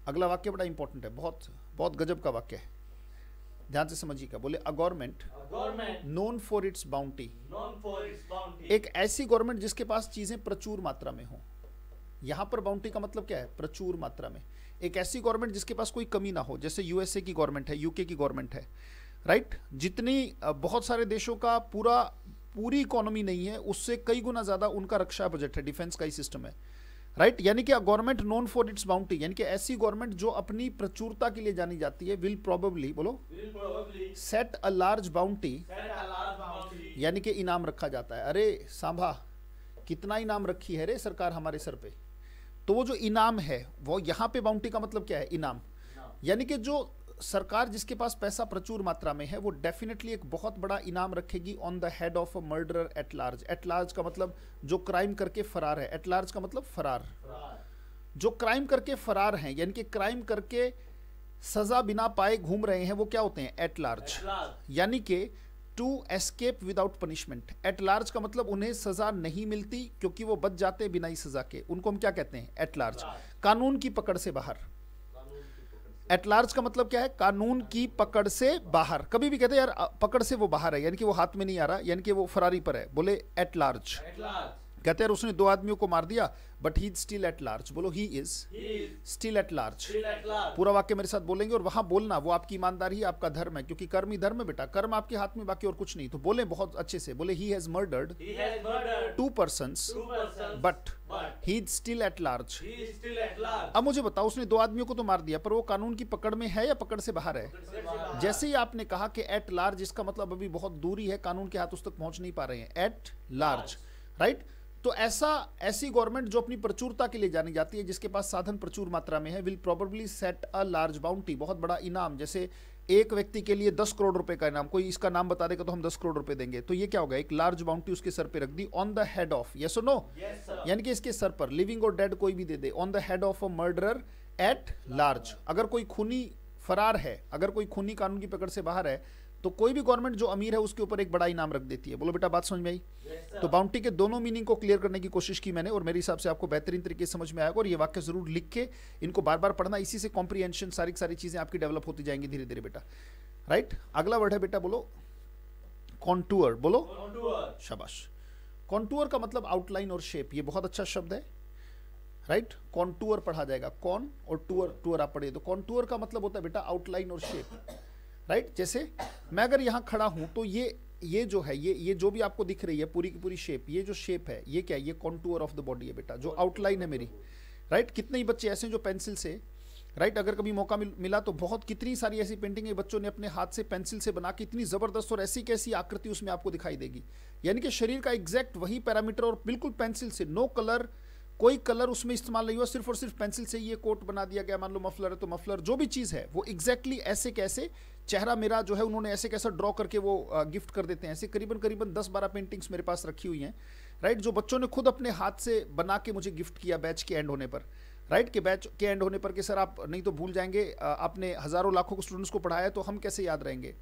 अगला वाक्य बड़ा इंपॉर्टेंट है बहुत बहुत गजब का वाक्य है ध्यान से समझिएगा बोले a government known for its bounty एक ऐसी गवर्नमेंट जिसके पास चीज़ें प्रचुर मात्रा में हों यहाँ पर बाउंटी का मतलब क्या है प्रचुर मात्रा में एक ऐसी गवर्नमेंट जिसके पास कोई कमी ना हो जैसे यूएसए की गवर्नमेंट है यूके की गवर्नमेंट है राइट जितनी बहुत सारे देशों का पूरा पूरी इकोनॉमी नहीं है उससे कई गुना ज़्यादा उनका रक्षा बजट है डिफेंस का ही सिस्टम है राइट यानी कि government known for its bounty यानी कि ऐसी गवर्नमेंट जो अपनी प्रचुरता के लिए जानी जाती है विल प्रोबेबली बोलो सेट अ लार्ज बाउंटी यानी कि इनाम रखा जाता है अरे सांभा कितना इनाम रखी है रे सरकार हमारे सर पे तो वो जो इनाम है वो यहाँ पे बाउंटी का मतलब क्या है इनाम यानी कि जो सरकार जिसके पास पैसा प्रचुर मात्रा में है वो डेफिनेटली एक बहुत बड़ा इनाम रखेगी on the head of a murderer at large at large का मतलब जो क्राइम करके फरार है एट लार्ज का मतलब फरार जो क्राइम करके फरार हैं यानी कि क्राइम करके सजा बिना पाए घूम रहे हैं वो क्या होते हैं एट लार्ज यानी कि to escape without punishment at large का मतलब उन्हें सजा नहीं मिलती क्योंकि वो बच जाते बिना ही सजा के उनको हम क्या कहते हैं एट लार्ज कानून की पकड़ से बाहर एट लार्ज का मतलब क्या है कानून की पकड़ से बाहर कभी भी कहते हैं यार पकड़ से वो बाहर है यानी कि वो हाथ में नहीं आ रहा यानी कि वो फरारी पर है बोले एट लार्ज एट लार्ज कहते हैं उसने दो आदमियों को मार दिया but he still at large बोलो he is still at large पूरा वाक्य मेरे साथ बोलेंगे और वहां बोलना वो आपकी ईमानदारी आपका धर्म है क्योंकि कर्म ही धर्म है बेटा कर्म आपके हाथ में बाकी और कुछ नहीं तो बोले बहुत अच्छे से बोले he has murdered two person but he still at large अब मुझे बताओ उसने दो आदमियों को तो मार दिया पर वो कानून की पकड़ में है या पकड़ से बाहर है जैसे ही आपने कहा कि एट लार्ज इसका मतलब अभी बहुत दूरी है कानून के हाथ उस तक पहुंच नहीं पा रहे हैं एट लार्ज राइट right? तो ऐसा ऐसी गवर्नमेंट जो अपनी प्रचुरता के लिए जानी जाती है जिसके पास साधन प्रचुर मात्रा में है will probably set a large bounty बहुत बड़ा इनाम जैसे एक व्यक्ति के लिए दस करोड़ रुपए का इनाम कोई इसका नाम बता देगा तो हम दस करोड़ रुपए देंगे तो ये क्या होगा एक लार्ज बाउंटी उसके सर पे रख दी on the head of yes no यानी कि इसके सर पर लिविंग और डेड कोई भी दे दे on the head of a murderer at large अगर कोई खूनी फरार है अगर कोई खूनी कानून की पकड़ से बाहर है तो कोई भी गवर्नमेंट जो अमीर है उसके ऊपर एक बड़ा इनाम रख देती है बोलो बेटा बात समझ में आई तो बाउंड्री के दोनों मीनिंग को क्लियर करने की कोशिश की मैंने और मेरे हिसाब से आपको बेहतरीन तरीके से समझ में आएगा और ये वाक्य जरूर लिख के इनको बार बार पढ़ना इसी से कॉम्प्रीहेंशन सारी सारी चीज़ें आपकी डेवलप होती जाएंगी धीरे धीरे बेटा राइट अगला वर्ड है बेटा बोलो कॉन्टूअर बोलो शाबाश कॉन्टूअर का मतलब आउटलाइन और शेप ये बहुत अच्छा शब्द है राइट कॉन्टूअर पढ़ा जाएगा कॉन और टूअर टूअर आप पढ़िए तो कॉन्टूअर का मतलब होता है बेटा आउटलाइन और शेप राइट जैसे मैं अगर यहाँ खड़ा हूँ तो ये ये जो है ये ये जो भी आपको दिख रही है पूरी की पूरी शेप ये जो शेप है ये क्या है ये कॉन्टूअर ऑफ द बॉडी है बेटा जो आउटलाइन है मेरी राइट कितने ही बच्चे ऐसे जो पेंसिल से राइट अगर कभी मौका मिला तो बहुत कितनी सारी ऐसी पेंटिंग है बच्चों ने अपने हाथ से पेंसिल से बना के इतनी ज़बरदस्त और ऐसी कैसी आकृति उसमें आपको दिखाई देगी यानी कि शरीर का एग्जैक्ट वही पैरामीटर और बिल्कुल पेंसिल से नो कलर कोई कलर उसमें इस्तेमाल नहीं हुआ सिर्फ और सिर्फ पेंसिल से ये कोट बना दिया गया मान लो मफलर है तो मफलर जो भी चीज़ है वो एग्जैक्टली exactly ऐसे कैसे चेहरा मेरा जो है उन्होंने ऐसे कैसा ड्रॉ करके वो गिफ्ट कर देते हैं ऐसे करीबन करीबन दस बारह पेंटिंग्स मेरे पास रखी हुई हैं राइट जो बच्चों ने खुद अपने हाथ से बना के मुझे गिफ्ट किया बैच के एंड होने पर राइट के बैच के एंड होने पर कि सर आप नहीं तो भूल जाएंगे आपने हज़ारों लाखों को स्टूडेंट्स को पढ़ाया तो हम कैसे याद रहेंगे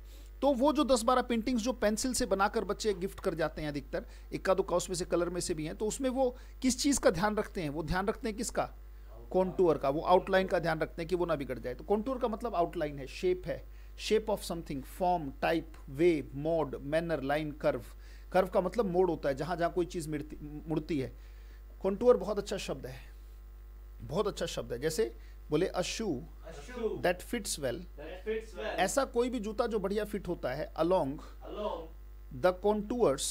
तो वो जो दस बारह पेंटिंग्स जो पेंसिल से बनाकर बच्चे गिफ्ट कर जाते हैं अधिकतर इक्का दुक्का उसमें से कलर में से भी हैं तो उसमें वो किस चीज़ का ध्यान रखते हैं वो ध्यान रखते हैं किसका कॉन्टूर का वो आउटलाइन का ध्यान रखते हैं कि वो ना बिगड़ जाए तो कॉन्टूर का मतलब आउटलाइन है शेप है shape of something form type way mode manner line curve curve का मतलब मोड होता है जहाँ जहाँ कोई चीज़ मिड़ती मुड़ती है कॉन्टूर बहुत अच्छा शब्द है बहुत अच्छा शब्द है जैसे बोले अशू दैट फिट्स वेल ऐसा कोई भी जूता जो बढ़िया फिट होता है अलोंग द कॉन्टूअर्स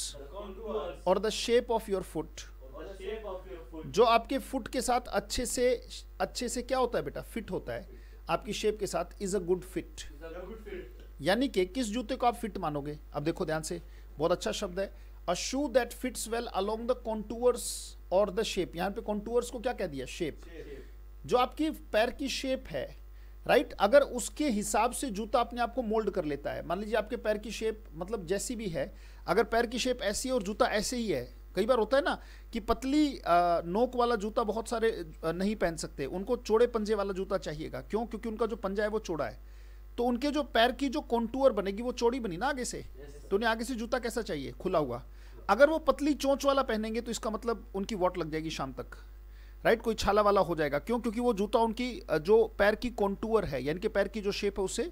और the shape of your foot जो आपके फुट के साथ अच्छे से अच्छे से क्या होता है बेटा फिट होता है आपकी शेप के साथ इज अ गुड फिट यानी कि किस जूते को आप फिट मानोगे अब देखो ध्यान से बहुत अच्छा शब्द है a shoe that fits well along the contours और द शेप यहाँ पे कॉन्टूअर्स को क्या कह दिया शेप जो आपकी पैर की शेप है राइट अगर उसके हिसाब से जूता अपने आप को मोल्ड कर लेता है मान लीजिए आपके पैर की शेप मतलब जैसी भी है अगर पैर की शेप ऐसी है और जूता ऐसे ही है कई बार होता है ना कि पतली नोक वाला जूता बहुत सारे नहीं पहन सकते उनको चौड़े पंजे वाला जूता चाहिएगा क्यों क्योंकि उनका जो पंजा है वो चौड़ा है तो उनके जो पैर की जो कॉन्टूअर बनेगी वो चौड़ी बनी ना आगे से तो उन्हें आगे से जूता कैसा चाहिए खुला हुआ अगर वो पतली चोंच वाला पहनेंगे तो इसका मतलब उनकी वॉट लग जाएगी शाम तक राइट कोई छाला वाला हो जाएगा क्यों क्योंकि वो जूता उनकी जो पैर की कॉन्टूअर है यानी कि पैर की जो शेप है उसे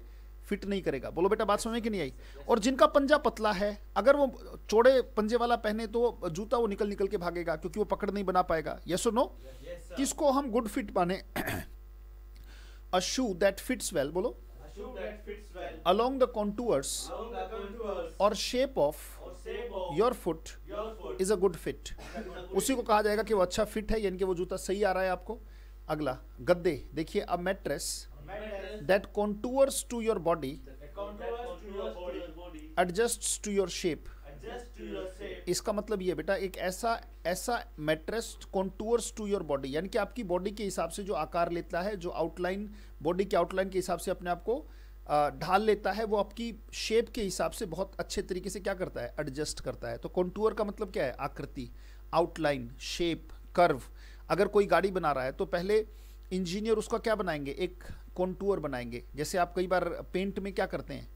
फिट नहीं करेगा बोलो बेटा बात समझ की नहीं आई और जिनका पंजा पतला है अगर वो चौड़े पंजे वाला पहने तो जूता वो निकल निकल के भागेगा क्योंकि वो पकड़ नहीं बना पाएगा यस और नो किसको हम गुड फिट माने a shoe that fits well बोलो अलोंग द कॉन्टूअर्स और shape of your foot is a good fit उसी को कहा जाएगा कि वो अच्छा फिट है यानी कि वो जूता सही आ रहा है आपको अगला गद्दे देखिए a mattress that contours to your body adjust to your shape इसका मतलब ये बेटा एक ऐसा ऐसा mattress contours to your body यानी कि आपकी बॉडी के हिसाब से जो आकार लेता है जो आउटलाइन बॉडी के आउटलाइन के हिसाब से अपने आप को ढाल लेता है वो आपकी शेप के हिसाब से बहुत अच्छे तरीके से क्या करता है एडजस्ट करता है तो कॉन्टूअर का मतलब क्या है आकृति आउटलाइन शेप कर्व अगर कोई गाड़ी बना रहा है तो पहले इंजीनियर उसका क्या बनाएंगे एक कॉन्टूअर बनाएंगे जैसे आप कई बार पेंट में क्या करते हैं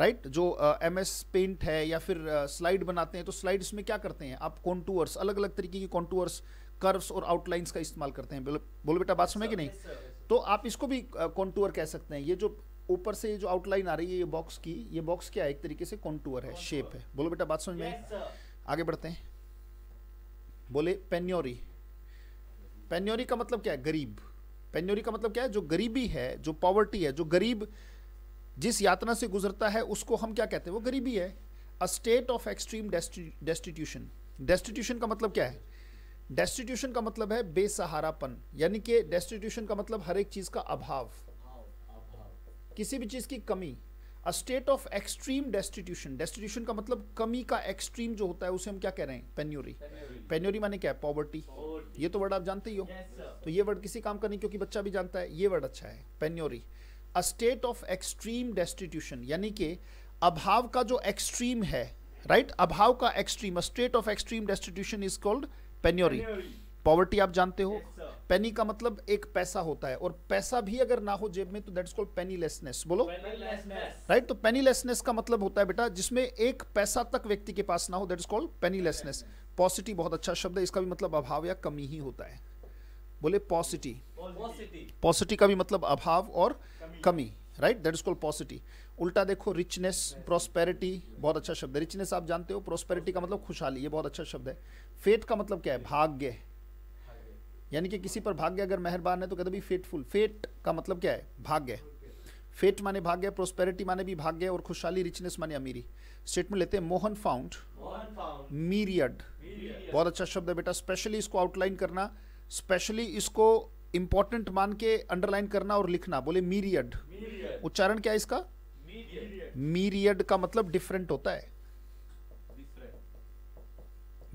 राइट जो एम एस पेंट है या फिर स्लाइड uh, बनाते हैं तो स्लाइड्स में क्या करते हैं आप कॉन्टूअर्स अलग अलग तरीके की कॉन्टूअर्स कर्व्स और आउटलाइंस का इस्तेमाल करते हैं बोलो बेटा बात सुने कि नहीं तो आप इसको भी कॉन्टूअर uh, कह सकते हैं ये जो ऊपर से ये जो आउटलाइन आ रही है ये बॉक्स की ये बॉक्स क्या है एक तरीके से कॉन्टूअर है शेप है बोलो बेटा बात समझ में आगे बढ़ते हैं बोले पेन्योरी पेन्योरी का मतलब क्या है गरीब पेन्योरी का मतलब क्या है जो गरीबी है जो पॉवर्टी है जो गरीब जिस यातना से गुजरता है उसको हम क्या कहते हैं वो गरीबी है a state of extreme destitution destitution का मतलब क्या है डेस्टिट्यूशन का मतलब है बेसहारापन यानी कि डेस्टिट्यूशन का मतलब हर एक चीज़ का अभाव किसी भी चीज़ की कमी a state of extreme destitution destitution का मतलब कमी का एक्सट्रीम जो होता है उसे हम क्या कह रहे हैं पेन्योरी पेन्योरी माने क्या है पॉवर्टी ये तो वर्ड आप जानते ही हो yes, तो ये वर्ड किसी काम का नहीं क्योंकि बच्चा भी जानता है ये वर्ड अच्छा है penury a state of extreme destitution यानी कि अभाव का जो एक्सट्रीम है राइट right? अभाव का extreme a state of extreme destitution is called penury poverty आप जानते हो yes. पेनी का मतलब एक पैसा होता है और पैसा भी अगर ना हो जेब में तो दैट्स कॉल्ड पेनीलेसनेस बोलो राइट तो पेनीलेसनेस का मतलब होता है बेटा जिसमें एक पैसा तक व्यक्ति के पास ना हो दैट्स कॉल्ड पेनीलेसनेस पॉजिटिव बहुत अच्छा शब्द है इसका भी मतलब अभाव या कमी ही होता है बोले पॉजिटिव पॉजिटिव का भी मतलब अभाव और कमी right that is called positive उल्टा देखो रिचनेस प्रोस्पेरिटी बहुत अच्छा शब्द है रिचनेस आप जानते हो प्रोस्पेरिटी का मतलब खुशहाली ये बहुत अच्छा शब्द है फेथ का मतलब क्या है भाग्य यानी कि किसी पर भाग्य अगर मेहरबान है तो कहते भी फेटफुल फेट का मतलब क्या है भाग्य फेट माने भाग्य प्रोस्पेरिटी माने भी भाग्य और खुशहाली रिचनेस माने अमीरी स्टेटमेंट लेते हैं मोहन फाउंड मीरियड बहुत अच्छा शब्द है बेटा स्पेशली इसको आउटलाइन करना स्पेशली इसको इंपॉर्टेंट मान के अंडरलाइन करना और लिखना बोले मीरियड उच्चारण क्या है इसका मीरियड का मतलब डिफरेंट होता है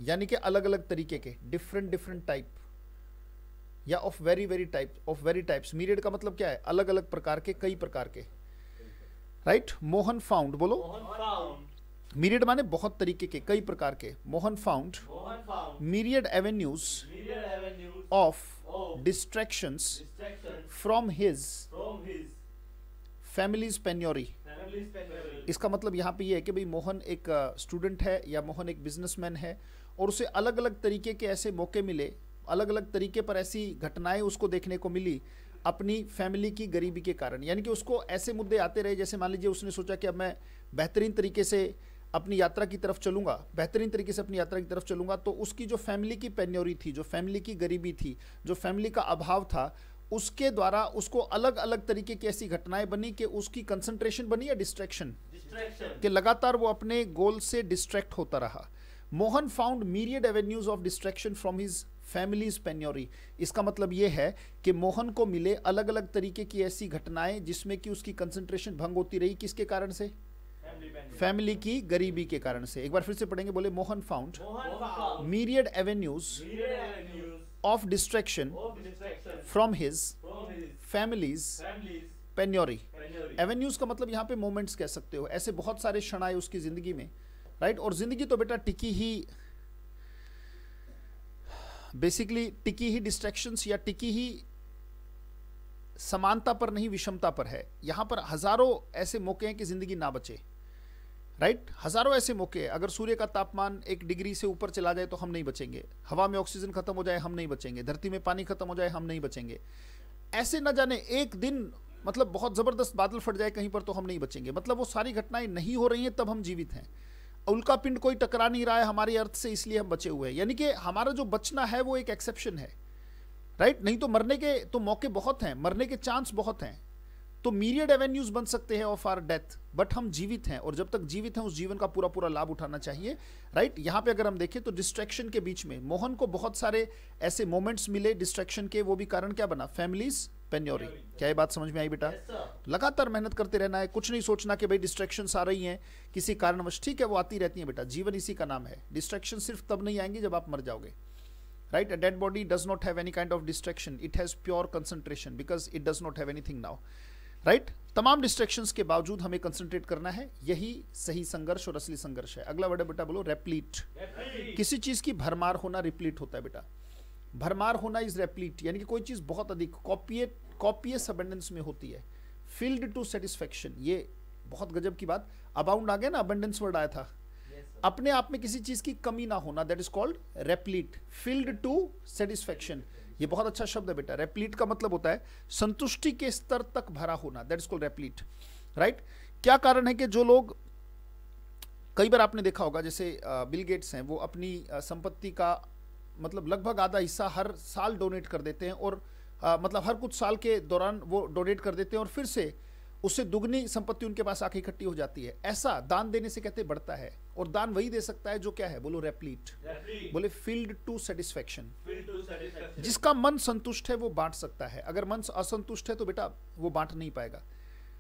यानी कि अलग अलग तरीके के डिफरेंट डिफरेंट टाइप या of very very type of very types myriad का मतलब क्या है अलग अलग प्रकार के कई प्रकार के राइट मोहन फाउंड बोलो मीरियड माने बहुत तरीके के कई प्रकार के Mohan found myriad avenues of distraction from his families penury इसका मतलब यहाँ पे ये यह है कि भाई मोहन एक स्टूडेंट uh, है या मोहन एक बिजनेसमैन है और उसे अलग अलग तरीके के ऐसे मौके मिले अलग अलग तरीके पर ऐसी घटनाएं उसको देखने को मिली अपनी फैमिली की गरीबी के कारण यानी कि उसको ऐसे मुद्दे आते रहे जैसे मान लीजिए उसने सोचा कि अब मैं बेहतरीन तरीके से अपनी यात्रा की तरफ चलूंगा बेहतरीन तरीके से अपनी यात्रा की तरफ चलूंगा तो उसकी जो फैमिली की पेन्योरी थी जो फैमिली की गरीबी थी जो फैमिली का अभाव था उसके द्वारा उसको अलग अलग तरीके की ऐसी घटनाएं बनी कि उसकी कंसंट्रेशन बनी या डिस्ट्रैक्शन कि लगातार वो अपने गोल से डिस्ट्रैक्ट होता रहा Mohan found myriad avenues of distraction from his families penury इसका मतलब ये है कि मोहन को मिले अलग अलग तरीके की ऐसी घटनाएं जिसमें कि उसकी कंसंट्रेशन भंग होती रही किसके कारण से फैमिली की गरीबी के कारण से एक बार फिर से पढ़ेंगे बोले Mohan found myriad avenues of distraction from his families penury avenues का मतलब यहाँ पे मोमेंट्स कह सकते हो ऐसे बहुत सारे क्षण आए उसकी जिंदगी में राइट और जिंदगी तो बेटा टिकी ही बेसिकली टिकी ही डिस्ट्रैक्शंस या टिकी ही समानता पर नहीं विषमता पर है यहां पर हज़ारों ऐसे मौके हैं कि ज़िंदगी ना बचे राइट हज़ारों ऐसे मौके अगर सूर्य का तापमान एक डिग्री से ऊपर चला जाए तो हम नहीं बचेंगे हवा में ऑक्सीजन खत्म हो जाए हम नहीं बचेंगे धरती में पानी खत्म हो जाए हम नहीं बचेंगे ऐसे ना जाने एक दिन मतलब बहुत ज़बरदस्त बादल फट जाए कहीं पर तो हम नहीं बचेंगे मतलब वो सारी घटनाएं नहीं हो रही हैं तब हम जीवित हैं उनका पिंड कोई टकरा नहीं रहा है हमारे अर्थ से इसलिए हम बचे हुए हैं यानी कि हमारा जो बचना है वो एक एक्सेप्शन है राइट नहीं तो मरने के तो मौके बहुत हैं मरने के चांस बहुत हैं तो मीरियड एवेन्यूज बन सकते हैं ऑफ आर डेथ बट हम जीवित हैं और जब तक जीवित हैं उस जीवन का पूरा पूरा लाभ उठाना चाहिए राइट यहाँ पे अगर हम देखें तो डिस्ट्रैक्शन के बीच में मोहन को बहुत सारे ऐसे मोमेंट्स मिले डिस्ट्रैक्शन के वो भी कारण क्या बना फैमिलीज पेन्योरी क्या ये बात समझ में आई बेटा लगातार मेहनत करते रहना है कुछ नहीं सोचना कि भाई डिस्ट्रैक्शंस आ रही हैं किसी कारणवश ठीक है वो आती रहती हैं बेटा जीवन इसी का नाम है डिस्ट्रैक्शन सिर्फ तब नहीं आएंगी जब आप मर जाओगे right a dead body does not have any kind of distraction it has pure concentration because it does not have anything now right तमाम डिस्ट्रैक्शंस के बावजूद हमें कंसंट्रेट करना है यही सही संघर्ष और असली संघर्ष है अगला वर्ड बेटा बोलो रेप्लीट किसी चीज की भरमार होना रिप्लीट होता है बेटा भरमार होना इज रेप्लीट यानी कि कोई चीज़ बहुत अधिक कॉपिएट कॉपियस अबेंडेंस में होती है फील्ड टू सेटिस्फेक्शन ये बहुत गजब की बात अबाउंड आ गया ना अबेंडेंस वर्ड आया था yes, अपने आप में किसी चीज़ की कमी ना होना that is called replete filled to satisfaction ये बहुत अच्छा शब्द है बेटा रेप्लीट का मतलब होता है संतुष्टि के स्तर तक भरा होना that is called replete right क्या कारण है कि जो लोग कई बार आपने देखा होगा जैसे बिल गेट्स हैं वो अपनी संपत्ति का मतलब लगभग आधा हिस्सा हर साल डोनेट कर देते हैं और आ, मतलब हर कुछ साल के दौरान वो डोनेट कर देते हैं और फिर से उससे दुगनी संपत्ति उनके पास आके इकट्ठी हो जाती है ऐसा दान देने से कहते बढ़ता है और दान वही दे सकता है जो क्या है बोलो रेप्लीट बोले फील्ड टू सेटिस्फेक्शन जिसका मन संतुष्ट है वो बांट सकता है अगर मन असंतुष्ट है तो बेटा वो बांट नहीं पाएगा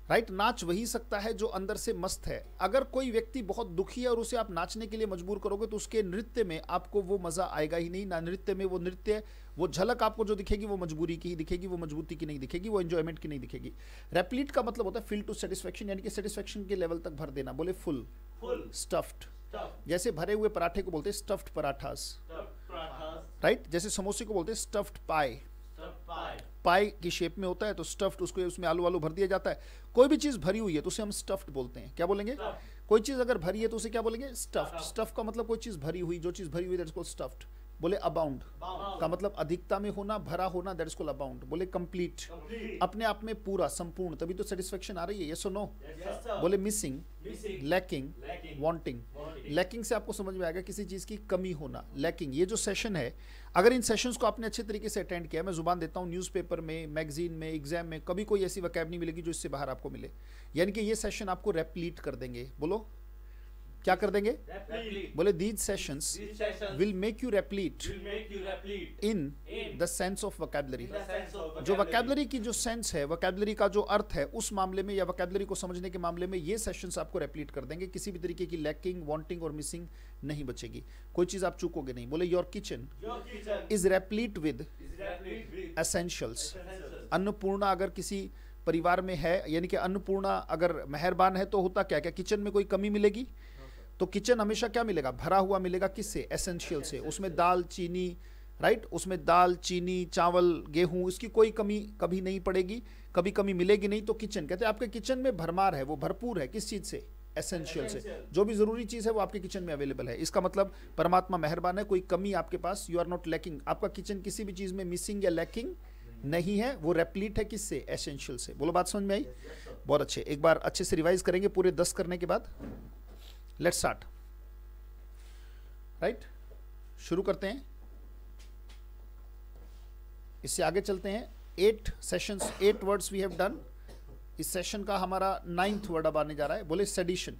राइट नाच वही सकता है जो अंदर से मस्त है अगर कोई व्यक्ति बहुत दुखी है और उसे आप नाचने के लिए मजबूर करोगे तो उसके नृत्य में आपको वो मजा आएगा ही नहीं ना नृत्य में वो नृत्य वो झलक आपको जो दिखेगी वो मजबूरी की ही दिखेगी वो मजबूती की नहीं दिखेगी वो एंजॉयमेंट की नहीं दिखेगी रेप्लीट का मतलब होता है फिल टू सेटिस्फेक्शन यानी कि सेटिस्फेक्शन के लेवल तक भर देना बोले फुल स्टफ्ड जैसे भरे हुए पराठे को बोलते हैं स्टफ्ड पराठास राइट जैसे समोसे को बोलते हैं स्टफ्ड पाए पाई की शेप में होता है तो स्टफ्ड उसको उसमें आलू आलू भर दिया जाता है कोई भी चीज़ भरी हुई है तो उसे हम स्टफ्ड बोलते हैं क्या बोलेंगे कोई चीज़ अगर भरी है तो उसे क्या बोलेंगे स्टफ्ड स्टफ का मतलब कोई चीज़ भरी हुई जो चीज़ भरी हुई दैट इज कॉल्ड स्टफ्ड बोले अबाउंड का मतलब अधिकता में होना भरा होना दैट इज कॉल अबाउंड बोले कंप्लीट अपने आप में पूरा संपूर्ण तभी तो सेटिस्फेक्शन आ रही है यस और नो बोले मिसिंग लैकिंग वांटिंग लैकिंग से आपको समझ में आएगा किसी चीज़ की कमी होना लैकिंग ये जो सेशन है अगर इन सेशंस को आपने अच्छे तरीके से अटेंड किया मैं जुबान देता हूँ न्यूज़पेपर में मैगजीन में एग्जाम में कभी कोई ऐसी वकैब नहीं मिलेगी जो इससे बाहर आपको मिले यानी कि ये सेशन आपको रेप्लीट कर देंगे बोलो क्या कर देंगे बोले these session will make you replete in the sense of vocabulary जो वकैबलरी की जो सेंस है वकैबलरी का जो अर्थ है उस मामले में या वकैबलरी को समझने के मामले में ये सेशन आपको रेप्लीट कर देंगे किसी भी तरीके की लैकिंग वॉन्टिंग और मिसिंग नहीं बचेगी कोई चीज आप चूकोगे नहीं बोले your kitchen is replete with essentials Annapurna अगर किसी परिवार में है यानी कि अन्नपूर्णा अगर मेहरबान है तो होता क्या क्या किचन में कोई कमी मिलेगी तो किचन हमेशा क्या मिलेगा भरा हुआ मिलेगा किससे एसेंशियल से उसमें दाल चीनी राइट उसमें दाल चीनी चावल गेहूं इसकी कोई कमी कभी नहीं पड़ेगी कभी कमी मिलेगी नहीं तो किचन कहते हैं आपके किचन में भरमार है वो भरपूर है किस चीज़ से एसेंशियल से जो भी ज़रूरी चीज़ है वो आपके किचन में अवेलेबल है इसका मतलब परमात्मा मेहरबान है कोई कमी आपके पास यू आर नॉट लैकिंग आपका किचन किसी भी चीज़ में मिसिंग या लैकिंग नहीं है वो रेप्लीट है किससे एसेंशियल से बोलो बात समझ में आई बहुत अच्छे एक बार अच्छे से रिवाइज करेंगे पूरे दस करने के बाद लेट्स स्टार्ट राइट शुरू करते हैं इससे आगे चलते हैं eight sessions eight words we have done इस सेशन का हमारा नाइन्थ वर्ड अब आने जा रहा है बोले सेडिशन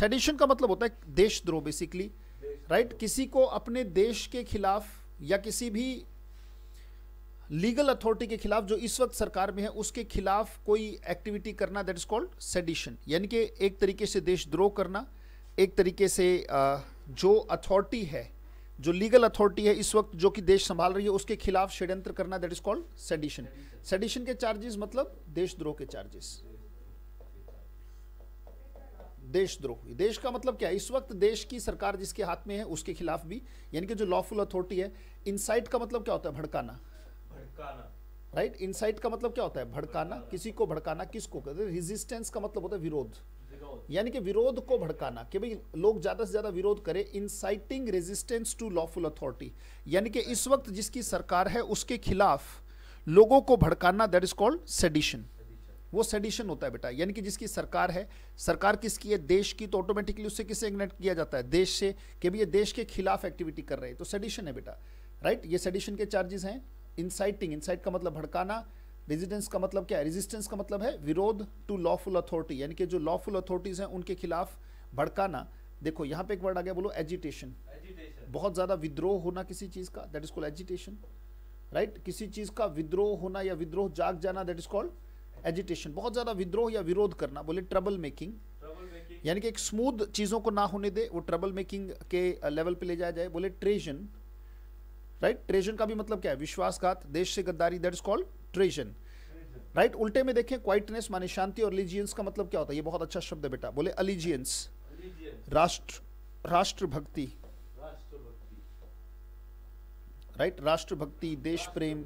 सेडिशन का मतलब होता है देशद्रोह बेसिकली राइट right? किसी को अपने देश के खिलाफ या किसी भी लीगल अथॉरिटी के खिलाफ जो इस वक्त सरकार में है उसके खिलाफ कोई एक्टिविटी करना दैट इज कॉल्ड सेडिशन यानी कि एक तरीके से देशद्रोह करना एक तरीके से जो अथॉरिटी है जो लीगल अथॉरिटी है इस वक्त जो कि देश संभाल रही है उसके खिलाफ षड्यंत्र करना that is called sedition sedition के चार्जेस मतलब देशद्रोह के चार्जेस देशद्रोह देश का मतलब क्या है इस वक्त देश की सरकार जिसके हाथ में है उसके खिलाफ भी यानी कि जो लॉफुल अथॉरिटी है इनसाइट का मतलब क्या होता है भड़काना राइट इनसाइट का मतलब क्या होता है भड़काना किसी को भड़काना किसको कहते हैं रेजिस्टेंस का मतलब होता है विरोध यानी कि विरोध को भड़काना कि भाई लोग ज़्यादा से ज़्यादा विरोध करें inciting resistance to lawful authority यानी कि इस वक्त जिसकी सरकार है उसके खिलाफ लोगों को भड़काना दैट इज कॉल्ड सेडिशन वो सेडिशन होता है बेटा यानी कि जिसकी सरकार है सरकार किसकी है देश की तो ऑटोमेटिकली उससे किसे इग्नेट किया जाता है देश से कि भाई ये देश के खिलाफ एक्टिविटी कर रहे हैं तो सेडिशन है बेटा राइट ये सेडिशन के चार्जेस हैं इंसाइटिंग इंसाइट का मतलब भड़काना रेजिडेंस का मतलब क्या है रेजिस्टेंस का मतलब है विरोध टू लॉफुल अथॉरिटी यानी कि जो लॉफुल अथॉरिटीज़ हैं उनके खिलाफ भड़काना देखो यहाँ पे एक वर्ड आ गया बोलो एजिटेशन बहुत ज़्यादा विद्रोह होना किसी चीज़ का that is called agitation right किसी चीज़ का विद्रोह होना या विद्रोह जाग जाना दैट इज कॉल्ड एजिटेशन बहुत ज़्यादा विद्रोह या विरोध करना बोले ट्रबल मेकिंग यानी कि एक स्मूथ चीज़ों को ना होने दे वो ट्रबल मेकिंग के लेवल पे ले जाया जाए बोले ट्रेजन राइट ट्रेजन का भी मतलब क्या है विश्वासघात देश से गद्दारी that is called treason right उल्टे में देखें क्वाइटनेस माने शांति और अलीजियंस का मतलब क्या होता है ये बहुत अच्छा शब्द है बेटा बोले अलीजियंस राष्ट्र राष्ट्रभक्ति राइट राष्ट्रभक्ति देश प्रेम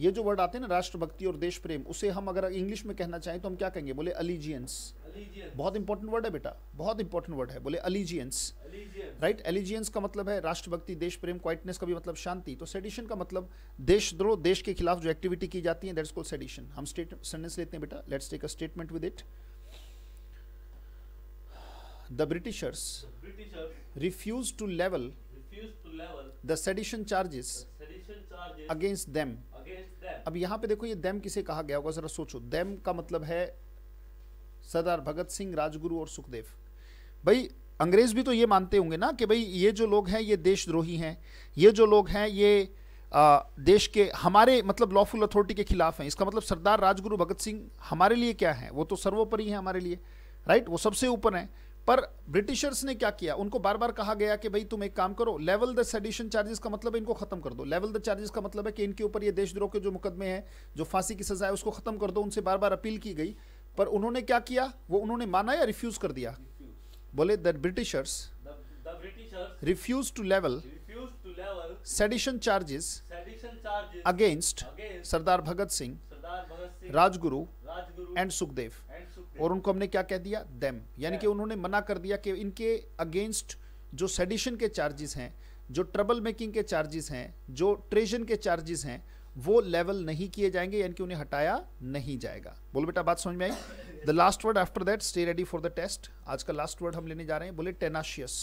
ये जो वर्ड आते हैं ना राष्ट्रभक्ति और देश प्रेम उसे हम अगर इंग्लिश में कहना चाहें तो हम क्या कहेंगे बोले अलीजियंस बहुत इंपॉर्टेंट वर्ड है बेटा बहुत इंपॉर्टेंट वर्ड है बोले अलीजियंस राइट एलिजियंस का मतलब है राष्ट्रभक्ति देश प्रेम क्वाइटनेस का भी मतलब शांति तो सेडिशन का मतलब देशद्रोह देश के खिलाफ जो एक्टिविटी की जाती है दैट्स कॉल्ड सेडिशन हम स्टेट सेंटेंस लेते हैं बेटा let's take a statement with it the Britishers refuse to level the sedition charges against them अब यहाँ पे देखो ये दैम किसे कहा गया होगा ज़रा सोचो दैम का मतलब है सरदार भगत सिंह राजगुरु और सुखदेव भाई अंग्रेज भी तो ये मानते होंगे ना कि भाई ये जो लोग हैं ये देशद्रोही हैं ये जो लोग हैं ये आ, देश के हमारे मतलब लॉफुल अथॉरिटी के खिलाफ हैं इसका मतलब सरदार राजगुरु भगत सिंह हमारे लिए क्या है वो तो सर्वोपरि है हमारे लिए राइट वो सबसे ऊपर हैं पर ब्रिटिशर्स ने क्या किया उनको बार बार कहा गया कि भाई तुम एक काम करो लेवल द सेडिशन चार्जेस का मतलब इनको खत्म कर दो लेवल द चार्जेस का मतलब है कि इनके ऊपर ये देशद्रोह के जो मुकदमे हैं जो फांसी की सजा है उसको खत्म कर दो उनसे बार बार अपील की गई पर उन्होंने क्या किया वो उन्होंने माना या रिफ्यूज कर दिया बोले the Britishers refuse to level sedition charges against Sardar Bhagat Singh Rajguru and Sukhdev और उनको हमने क्या कह दिया देम यानी कि उन्होंने मना कर दिया कि इनके अगेंस्ट जो सेडिशन के चार्जेस हैं जो ट्रबल मेकिंग के चार्जेस हैं जो ट्रेजन के चार्जेस हैं वो लेवल नहीं किए जाएंगे यानी कि उन्हें हटाया नहीं जाएगा बोलो बेटा बात समझ में आई the last word after that stay ready for the test आज का लास्ट वर्ड हम लेने जा रहे हैं बोले टेनाशियस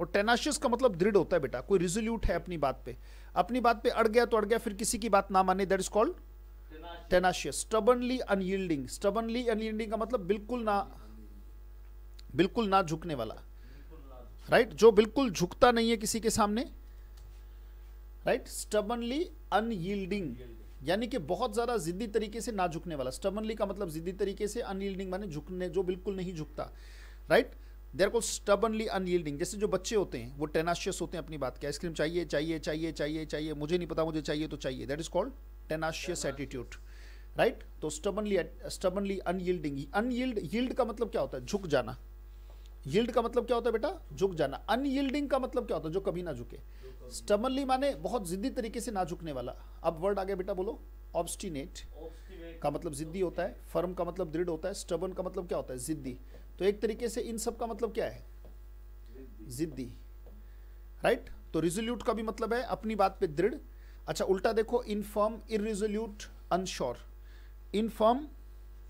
और टेनाशियस का मतलब दृढ़ होता है बेटा कोई रिजोल्यूट है अपनी बात पे अपनी बात पे अड़ गया तो अड़ गया फिर किसी की बात ना माने that is called tenacious stubbornly unyielding stubbornly unyielding का मतलब बिल्कुल ना बिल्कुल ना झुकने वाला राइट right? जो बिल्कुल झुकता नहीं है किसी के सामने राइट स्टबनली अनयील्डिंग यानी कि बहुत ज़्यादा जिद्दी तरीके से ना झुकने वाला स्टबनली का मतलब जिद्दी तरीके से अनयील्डिंग माने झुकने जो बिल्कुल नहीं झुकता राइट देर को स्टबनली अनयील्डिंग जैसे जो बच्चे होते हैं वो टेनाशियस होते हैं अपनी बात के आइसक्रीम चाहिए चाहिए चाहिए चाहिए चाहिए मुझे नहीं पता मुझे चाहिए तो चाहिए that is called tenacious attitude right तो स्टबनली स्टबनली अनयील्डिंग अनयील्ड यील्ड का मतलब क्या होता है झुक जाना यील्ड का मतलब क्या होता है बेटा झुक जाना अनयील्डिंग का मतलब क्या होता है जो कभी ना झुके स्टबनली माने बहुत जिद्दी तरीके से ना झुकने वाला अब वर्ड आगे बेटा बोलो ऑब्स्टिनेट का मतलब जिद्दी होता है फर्म का मतलब दृढ़ होता है स्टबन का मतलब क्या होता है जिद्दी तो एक तरीके से इन सब का मतलब क्या है जिद्दी राइट right? तो रिजोल्यूट का भी मतलब है अपनी बात पे दृढ़ अच्छा उल्टा देखो infirm irresolute unsure infirm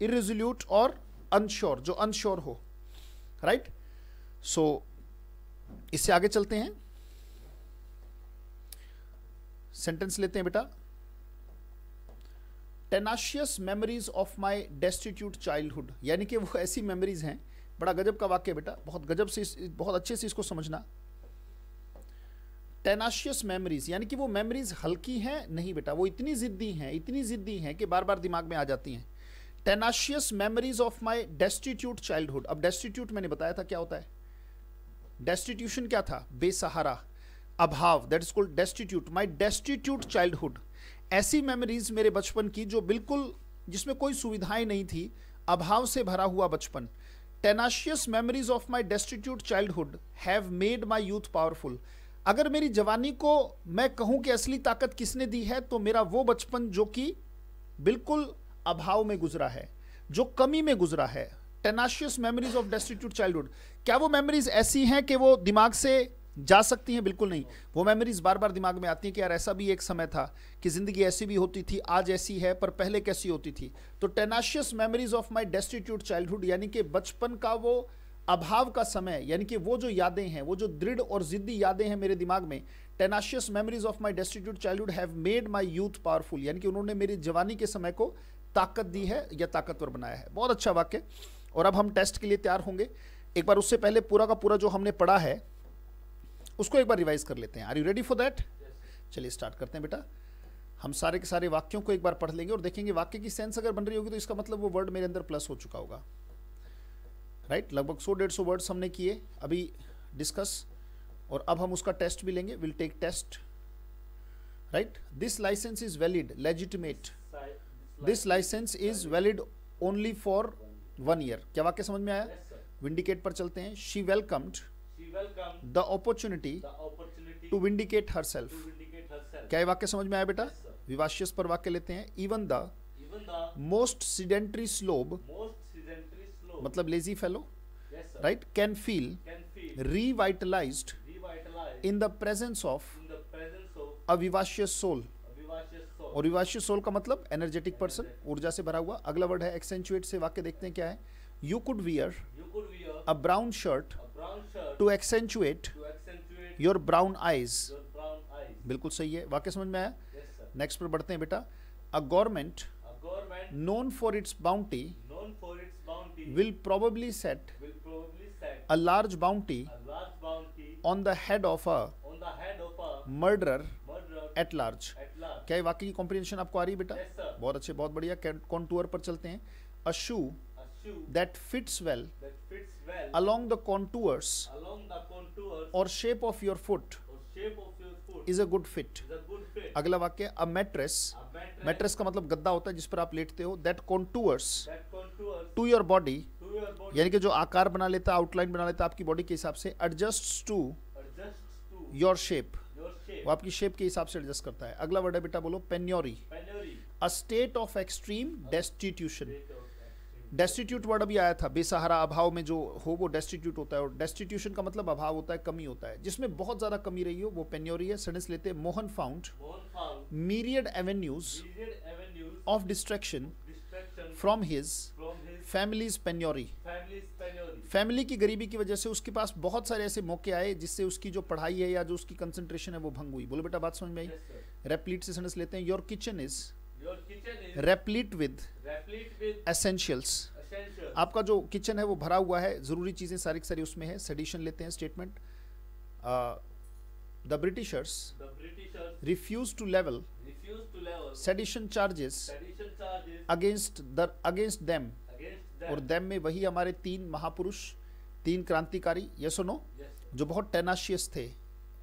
irresolute और अनश्योर जो अनश्योर हो राइट सो so, इससे आगे चलते हैं सेंटेंस लेते हैं बेटा tenacious memories of my destitute childhood यानी कि वो ऐसी मेमोरीज हैं बड़ा गजब का वाक्य बेटा बहुत गजब से बहुत अच्छे से इसको समझना टेनाशियस मेमरीज यानी कि वो मेमरीज हल्की हैं नहीं बेटा वो इतनी ज़िद्दी हैं इतनी ज़िद्दी हैं कि बार बार दिमाग में आ जाती हैं tenacious memories of my destitute childhood अब डेस्टिट्यूट मैंने बताया था क्या होता है डेस्टिट्यूशन क्या था बेसहारा अभाव that is called destitute my destitute childhood ऐसी मेमरीज मेरे बचपन की जो बिल्कुल जिसमें कोई सुविधाएं नहीं थी अभाव से भरा हुआ बचपन tenacious memories of my destitute childhood have made my youth powerful अगर मेरी जवानी को मैं कहूं कि असली ताकत किसने दी है तो मेरा वो बचपन जो कि बिल्कुल अभाव में गुजरा है जो कमी में गुजरा है tenacious memories of destitute childhood क्या वो मेमोरीज ऐसी हैं कि वो दिमाग से जा सकती हैं बिल्कुल नहीं वो मेमोरीज बार बार दिमाग में आती हैं कि यार ऐसा भी एक समय था कि ज़िंदगी ऐसी भी होती थी आज ऐसी है पर पहले कैसी होती थी तो tenacious memories of my destitute childhood यानी कि बचपन का वो अभाव का समय यानी कि वो जो यादें हैं वो जो दृढ़ और जिद्दी यादें हैं मेरे दिमाग में tenacious memories of my destitute childhood have made my youth powerful यानी कि उन्होंने मेरी जवानी के समय को ताकत दी है या ताकतवर बनाया है बहुत अच्छा वाक्य और अब हम टेस्ट के लिए तैयार होंगे एक बार उससे पहले पूरा का पूरा जो हमने पढ़ा है उसको एक बार रिवाइज कर लेते हैं are you ready for that चलिए स्टार्ट करते हैं बेटा हम सारे के सारे वाक्यों को एक बार पढ़ लेंगे और देखेंगे वाक्य की सेंस अगर बन रही होगी तो इसका मतलब वो वर्ड मेरे अंदर प्लस हो चुका होगा राइट लगभग सौ डेढ़ सौ वर्ड्स हमने किए अभी डिस्कस और अब हम उसका टेस्ट भी लेंगे will take test right this license is valid legitimate this license is valid only for one year क्या वाक्य समझ में आया विंडिकेट पर चलते हैं she welcomed the opportunity to vindicate herself क्या ये वाक्य समझ में आया बेटा yes, विवाशियस पर वाक्य लेते हैं even the most sedentary slob मतलब lazy fellow right can feel revitalized in the presence of a vivacious soul और विवाश्य सोल का मतलब एनर्जेटिक पर्सन ऊर्जा से भरा हुआ अगला वर्ड है एक्सेंचुएट से वाक्य देखते हैं क्या है you could wear a brown shirt to accentuate your brown eyes बिल्कुल सही है वाक्य समझ में आया नेक्स्ट पर बढ़ते हैं बेटा a government known for its bounty will probably set a large bounty on the head of a murderer at large. क्या ये वाकई की कॉम्प्रीहेंशन आपको आ रही है बेटा बहुत अच्छे बहुत बढ़िया कॉन्टूर पर चलते हैं a shoe that fits well along the contours और shape of your foot is a good fit अगला वाक्य अ मैट्रेस मैट्रेस का मतलब गद्दा होता है जिस पर आप लेटते हो that contours to your body यानी कि जो आकार बना लेता है आउटलाइन बना लेता है आपकी बॉडी के हिसाब से एडजस्ट टू योर शेप वो आपकी शेप के हिसाब से एडजस्ट करता है अगला वर्ड है बेटा बोलो penury a state of extreme destitution destitute word अभी आया था बेसहारा अभाव में जो हो वो डेस्टिट्यूट होता है और डेस्टिट्यूशन का मतलब अभाव होता है कमी होता है जिसमें बहुत ज़्यादा कमी रही हो वो पेन्योरी है सेंटेंस लेते हैं Mohan found myriad avenues of distraction from his families penury family की गरीबी की वजह से उसके पास बहुत सारे ऐसे मौके आए जिससे उसकी जो पढ़ाई है या जो उसकी कंसंट्रेशन है वो भंग हुई बोलो बेटा बात समझ में आई रेप्लीट से सेंटेंस लेते हैं your kitchen is replete with essentials आपका जो किचन है वो भरा हुआ है ज़रूरी चीज़ें सारी की सारी उसमें है सडिशन लेते हैं statement the Britishers refuse to level sedition charges against to level sedition, और दैम में वही हमारे तीन महापुरुष तीन क्रांतिकारी ये सुनो जो बहुत टेनाशियस थे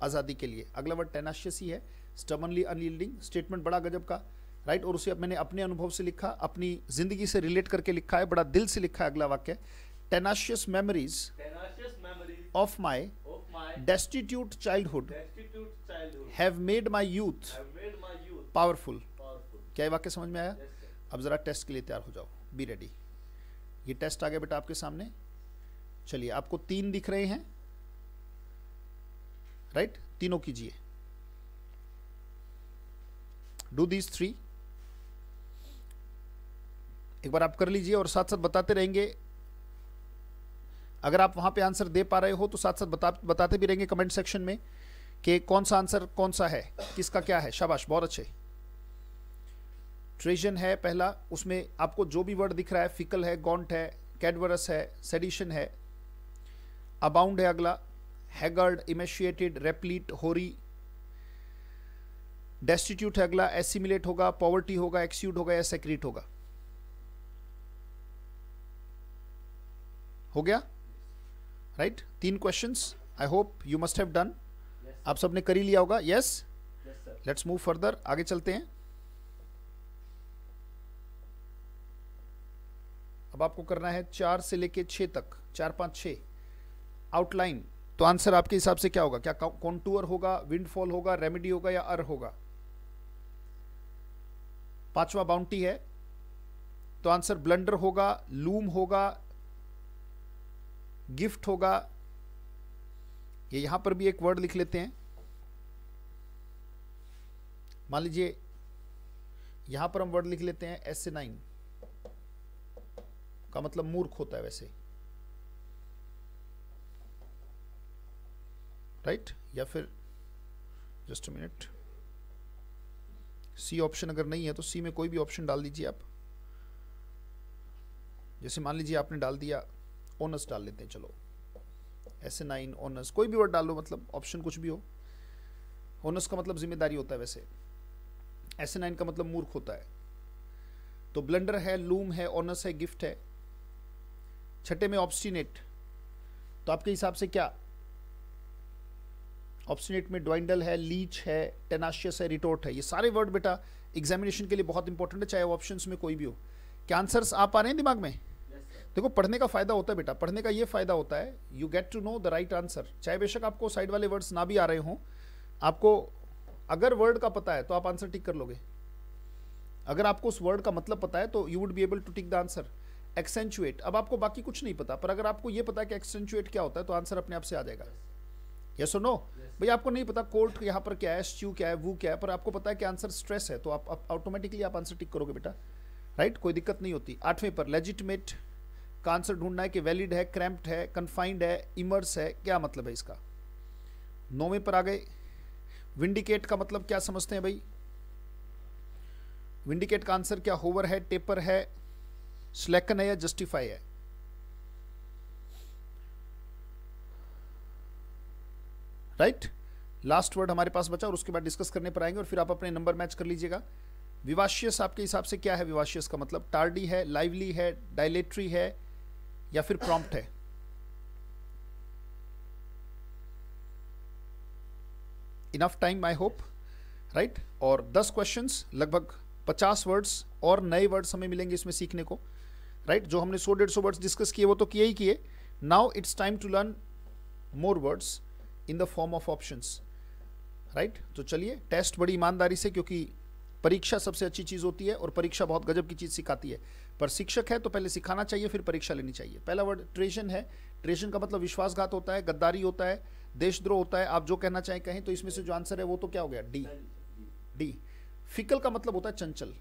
आज़ादी के लिए अगला वर्ड टेनाशियस ही है स्टमनली अनयील्डिंग स्टेटमेंट बड़ा गजब का राइट और उसे मैंने अपने अनुभव से लिखा अपनी ज़िंदगी से रिलेट करके लिखा है बड़ा दिल से लिखा है अगला वाक्य tenacious memories of my destitute childhood have made my youth powerful क्या ये वाक्य समझ में आया yes, अब ज़रा टेस्ट के लिए तैयार हो जाओ बी रेडी ये टेस्ट आ गया बेटा आपके सामने चलिए आपको तीन दिख रहे हैं राइट तीनों कीजिए डू दीज थ्री एक बार आप कर लीजिए और साथ साथ बताते रहेंगे अगर आप वहां पे आंसर दे पा रहे हो तो साथ साथ बता बताते भी रहेंगे कमेंट सेक्शन में कि कौन सा आंसर कौन सा है किसका क्या है शाबाश बहुत अच्छे ट्रेजन है पहला उसमें आपको जो भी वर्ड दिख रहा है फिकल है गॉन्ट है कैडवरस है सेडिशन है अबाउंड है अगला हैगर्ड इमेशिएटेड रेप्लीट होरी डेस्टिट्यूट है अगला एसिमिलेट होगा पॉवर्टी होगा एक्स्यूट होगा या सेक्रीट होगा हो गया राइट right? तीन questions I hope you must have done आप सबने कर ही लिया होगा यस लेट्स मूव फर्दर आगे चलते हैं अब आपको करना है चार से लेके छ तक चार पांच छ आउटलाइन तो आंसर आपके हिसाब से क्या होगा क्या कॉन्टूअर होगा विंडफॉल होगा रेमेडी होगा या अर होगा पांचवा बाउंटी है तो आंसर ब्लंडर होगा लूम होगा गिफ्ट होगा ये यहां पर भी एक वर्ड लिख लेते हैं मान लीजिए यहां पर हम वर्ड लिख लेते हैं एस नाइन का मतलब मूर्ख होता है वैसे राइट right? या फिर जस्ट मिनट सी ऑप्शन अगर नहीं है तो सी में कोई भी ऑप्शन डाल दीजिए आप जैसे मान लीजिए आपने डाल दिया ओनस डाल लेते हैं चलो एस ए नाइन ओनस कोई भी वर्ड डालो मतलब ऑप्शन कुछ भी हो ओनस का मतलब जिम्मेदारी होता है वैसे एस ए नाइन का मतलब मूर्ख होता है तो ब्लेंडर है लूम है ओनस है गिफ्ट है छठे में ऑप्शिनेट तो आपके हिसाब से क्या ऑप्शिनेट में ड्वाइंडल है लीच है टेनाशियस है रिटोर्ट है ये सारे वर्ड बेटा एग्जामिनेशन के लिए बहुत इंपॉर्टेंट है चाहे ऑप्शन में कोई भी हो क्या आंसर्स आप आ रहे हैं दिमाग में देखो पढ़ने का फायदा होता है बेटा पढ़ने का ये फायदा होता है you get to know the right answer चाहे बेशक आपको साइड वाले वर्ड्स ना भी आ रहे हों आपको अगर वर्ड का पता है तो आप आंसर टिक कर लोगे अगर आपको उस वर्ड का मतलब पता है तो you would be able to tick the answer accentuate अब आपको बाकी कुछ नहीं पता पर अगर आपको ये पता कि एक्सेंचुएट क्या होता है तो आंसर अपने आप से आ जाएगा यस सो नो भाई आपको नहीं पता कोर्ट यहाँ पर क्या है स्ट्यू क्या है वो क्या है पर आपको पता है कि आंसर स्ट्रेस है तो आप ऑटोमेटिकली आप, आप आंसर टिक करोगे बेटा राइट right? कोई दिक्कत नहीं होती आठवें पर लेजिटमेट का आंसर ढूंढना है कि वैलिड है क्रैम्प्ड है कन्फाइंड है इमर्स है क्या मतलब है इसका नौवें पर आ गए विंडिकेट का मतलब क्या समझते हैं भाई विंडिकेट का आंसर क्या होवर है टेपर है सिलेक्ट है या जस्टिफाई है राइट लास्ट वर्ड हमारे पास बचा और उसके बाद डिस्कस करने पर आएंगे और फिर आप अपने नंबर मैच कर लीजिएगा विवाशियस आपके हिसाब से क्या है विवाशियस का मतलब टार्डी है लाइवली है डायलेट्री है या फिर प्रॉम्प्ट है enough time I hope right और 10 क्वेश्चंस लगभग 50 वर्ड्स और नए वर्ड्स हमें मिलेंगे इसमें सीखने को राइट जो हमने सौ डेढ़ सौ वर्ड्स डिस्कस किए वो तो किए ही किए now it's time to learn more words in the form of options right तो चलिए टेस्ट बड़ी ईमानदारी से क्योंकि परीक्षा सबसे अच्छी चीज़ होती है और परीक्षा बहुत गजब की चीज़ सिखाती है पर शिक्षक है तो पहले सिखाना चाहिए फिर परीक्षा लेनी चाहिए पहला वर्ड ट्रेशन है ट्रेशन का मतलब विश्वासघात होता है गद्दारी होता है देशद्रोह होता है आप जो कहना चाहें कहें तो इसमें से जो आंसर है वो तो क्या हो गया डी डी फिकल का मतलब होता है चंचल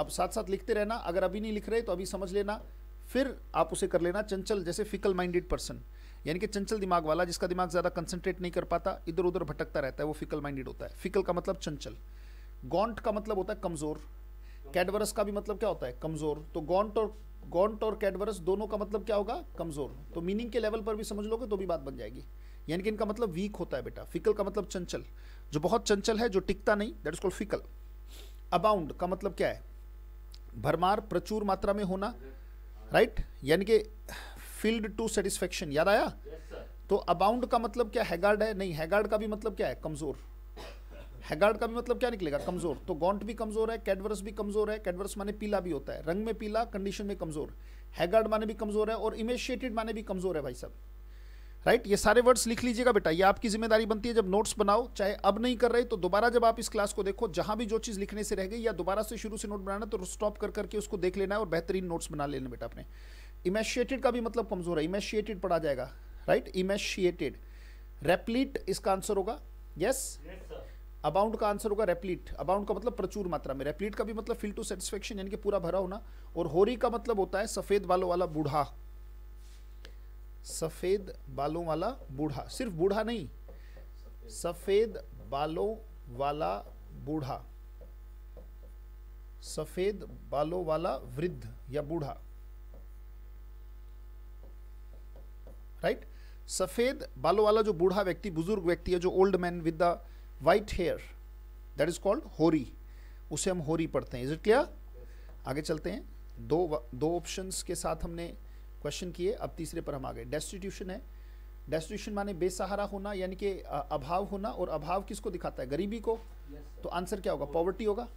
अब साथ साथ लिखते रहना अगर अभी नहीं लिख रहे तो अभी समझ लेना फिर आप उसे कर लेना चंचल जैसे फिकल माइंडेड पर्सन यानी कि चंचल दिमाग वाला जिसका दिमाग ज़्यादा कंसंट्रेट नहीं कर पाता इधर उधर भटकता रहता है वो फिकल माइंडेड होता है फिकल का मतलब चंचल गॉन्ट का मतलब होता है कमज़ोर कैडवरस का भी मतलब क्या होता है कमज़ोर तो गॉन्ट और गॉन्ट और कैडवरस दोनों का मतलब क्या होगा कमज़ोर तो मीनिंग के लेवल पर भी समझ लोगे तो भी बात बन जाएगी यानी कि इनका मतलब वीक होता है बेटा फिकल का मतलब चंचल जो बहुत चंचल है जो टिकता नहीं that is called fickle abound का मतलब क्या है भरमार प्रचुर मात्रा में होना राइट यानी कि फील्ड टू सेटिस्फेक्शन याद आया तो अबाउंड का मतलब क्या हैगार्ड है नहीं हैगार्ड का भी मतलब क्या है कमजोर हैगार्ड का भी मतलब क्या निकलेगा कमजोर तो गॉन्ट भी कमजोर है कैडवर्स भी कमजोर है कैडवर्स माने पीला भी होता है रंग में पीला कंडीशन में कमजोर हैगार्ड माने भी कमजोर है और इमेशिएटेड माने भी कमजोर है भाई साहब राइट ये सारे वर्ड्स लिख लीजिएगा बेटा ये आपकी जिम्मेदारी बनती है जब नोट्स बनाओ चाहे अब नहीं कर रहे तो दोबारा जब आप इस क्लास को देखो जहां भी जो चीज लिखने से रह गई या दोबारा से शुरू से नोट बनाना तो स्टॉप कर करके उसको देख लेना है और बेहतरीन नोट्स बना लेना बेटा अपने इमेशिएटेड का भी मतलब कमजोर है इमेशिएटेड पढ़ा जाएगा राइट इमेशिएटेड रेप्लीट इसका आंसर होगा यस अबाउंड अबाउंट का आंसर होगा रेप्लीट अबाउंट का मतलब प्रचुर मात्रा में रेप्लीट का भी मतलब फिल टू सेटिस्फेक्शन यानी कि पूरा भरा होना और होरी का मतलब होता है सफेद बालों वाला बूढ़ा सफ़ेद बालों वाला बूढ़ा सिर्फ बूढ़ा नहीं सफ़ेद बालों वाला बूढ़ा सफ़ेद बालों वाला वृद्ध या बूढ़ा राइट सफ़ेद बालों वाला जो बूढ़ा व्यक्ति बुजुर्ग व्यक्ति है जो old man with the white hair that is called hoary उसे हम होरी पढ़ते हैं इज इट क्लियर आगे चलते हैं दो दो ऑप्शंस के साथ हमने क्वेश्चन किए अब तीसरे पर हम आ गए डेस्टिट्यूशन है डेस्टिट्यूशन माने बेसहारा होना यानी कि अभाव होना और अभाव किसको दिखाता है गरीबी को yes, तो आंसर क्या होगा पॉवर्टी होगा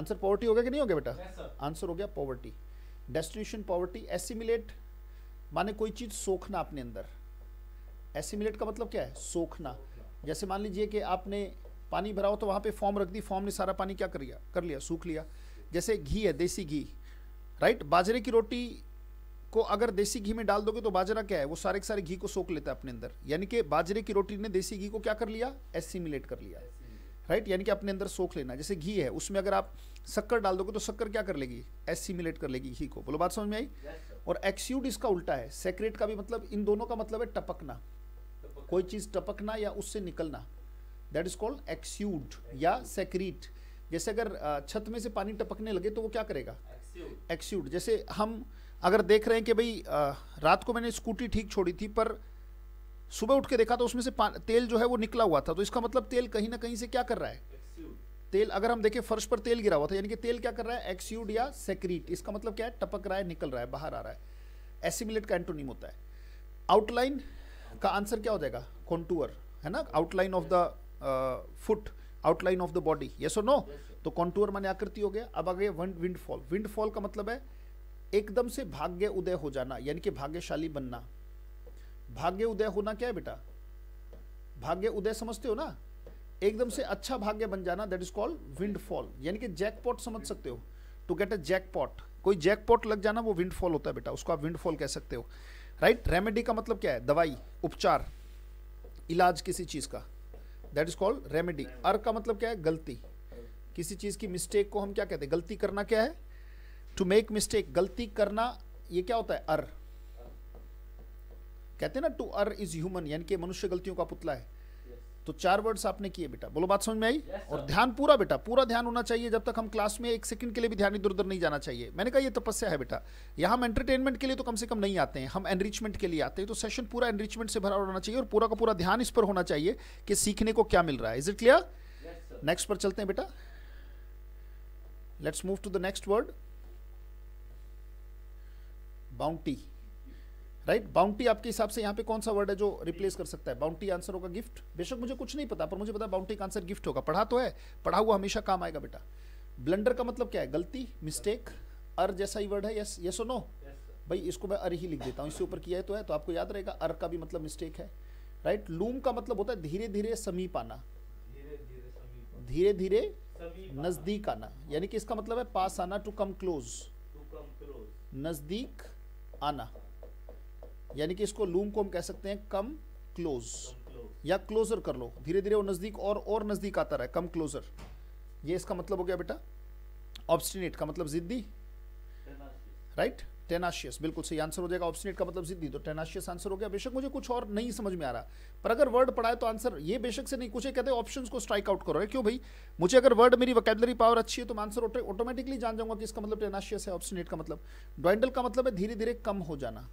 आंसर पॉवर्टी होगा कि नहीं होगा बेटा आंसर yes, हो गया पॉवर्टी डेस्टिट्यूशन पॉवर्टी एसिमिलेट माने कोई चीज़ सोखना अपने अंदर एसिमिलेट का मतलब क्या है सोखना जैसे मान लीजिए कि आपने पानी भरा हो तो वहाँ पे फॉर्म रख दी फॉर्म ने सारा पानी क्या कर लिया कर लिया सूख लिया जैसे घी है देसी घी राइट बाजरे की रोटी को अगर देसी घी में डाल दोगे तो बाजरा क्या है वो सारे के सारे घी को सोख लेता है अपने अंदर यानी कि बाजरे की रोटी ने देसी घी को क्या कर लिया एसिमिलेट कर लिया राइट यानी कि अपने अंदर सोख लेना जैसे घी है उसमें अगर आप शक्कर डाल दोगे तो शक्कर क्या कर लेगी एसिमिलेट कर लेगी घी को बोलो बात समझ में आई और एक्स्यूड इसका उल्टा है सेक्रेट का भी मतलब इन दोनों का मतलब है टपकना कोई चीज़ टपकना या उससे निकलना दैट इज कॉल्ड एक्स्यूड या सेक्रीट जैसे अगर छत में से पानी टपकने लगे तो वो क्या करेगा एक्स्यूड जैसे हम अगर देख रहे हैं कि भाई रात को मैंने स्कूटी ठीक छोड़ी थी पर सुबह उठ के देखा तो उसमें से तेल जो है वो निकला हुआ था तो इसका मतलब तेल कहीं ना कहीं से क्या कर रहा है तेल अगर हम देखें फर्श पर तेल गिरा हुआ था यानी कि तेल क्या कर रहा है एक्स्यूड या सेक्रीट इसका मतलब क्या है टपक रहा है निकल रहा है बाहर आ रहा है एसिमिलेट का एंटोनिम होता है आउटलाइन का आंसर क्या हो जाएगा कॉन्टूअर है ना outline of the foot outline of the body ये सो नो तो कॉन्टूअर माने आकृति हो गया अब आ गया विंडफॉल विंडफॉल का मतलब है एकदम से भाग्य उदय हो जाना यानी कि भाग्यशाली बनना भाग्य उदय होना क्या है बेटा भाग्य उदय समझते हो ना एकदम से अच्छा भाग्य बन जाना दैट इज कॉल्ड विंडफॉल यानी कि जैकपॉट समझ सकते हो टू गेट अ जैकपॉट कोई जैकपॉट लग जाना वो विंडफॉल होता है बेटा उसको आप विंडफॉल कह सकते हो राइट right? रेमेडी का मतलब क्या है दवाई उपचार इलाज किसी चीज़ का that is called remedy err का मतलब क्या है गलती किसी चीज़ की मिस्टेक को हम क्या कहते हैं गलती करना क्या है टू मेक मिस्टेक गलती करना ये क्या होता है अर कहते हैं ना टू अर इज ह्यूमन यानी कि मनुष्य गलतियों का पुतला है yes. तो चार वर्ड्स आपने किए बेटा बोलो बात समझ में आई yes, और ध्यान पूरा बेटा पूरा ध्यान होना चाहिए जब तक हम क्लास में एक सेकंड के लिए भी ध्यान इधर उधर नहीं जाना चाहिए मैंने कहा ये तपस्या है बेटा यहां हम एंटरटेनमेंट के लिए तो कम से कम नहीं आते हैं हम एनरिचमेंट के लिए आते हैं तो सेशन पूरा एनरिचमेंट से भरा होना चाहिए और पूरा का पूरा ध्यान इस पर होना चाहिए कि सीखने को क्या मिल रहा है इज इट क्लियर नेक्स्ट पर चलते हैं बेटा let's move to the next word bounty right bounty आपके हिसाब से यहाँ पे कौन सा वर्ड है जो रिप्लेस कर सकता है बाउंटी आंसर होगा गिफ्ट बेशक मुझे कुछ नहीं पता पर मुझे पता बाउंटी का आंसर गिफ्ट होगा पढ़ा तो है पढ़ा हुआ हमेशा काम आएगा बेटा ब्लंडर का मतलब क्या है गलती मिस्टेक अर जैसा ही वर्ड है यस यस और नो भाई इसको मैं अर ही लिख देता हूँ इसके ऊपर किया है तो है तो आपको याद रहेगा अर का भी मतलब मिस्टेक है राइट लूम का मतलब होता है धीरे धीरे समीप आना धीरे धीरे नज़दीक आना यानी कि इसका मतलब है पास आना टू कम क्लोज नज़दीक आना यानी कि इसको लूम को हम कह सकते हैं कम क्लोज या क्लोजर कर लो धीरे धीरे वो नज़दीक और और नज़दीक आता रहा है कम क्लोजर ये इसका मतलब हो गया बेटा ऑब्सटिनेट का मतलब ज़िद्दी राइट right? टेनाशियस बिल्कुल सही आंसर हो जाएगा ऑप्शनेट का मतलब जिद्दी तो टेनाशियस आंसर हो गया बेशक मुझे कुछ और नहीं समझ में आ रहा पर अगर वर्ड पढ़ाए तो आंसर ये बेशक से नहीं कुछ कहते ऑप्शन को स्ट्राइक आउट करो क्यों भाई मुझे अगर वर्ड मेरी वकैबलरी पावर अच्छी है तो आंसर ऑटोमेटिकली जान जाऊंगा कि इसका मतलब टेनाशियस है ऑप्शनेट का मतलब ड्वाइंडल का मतलब है धीरे धीरे कम हो जाना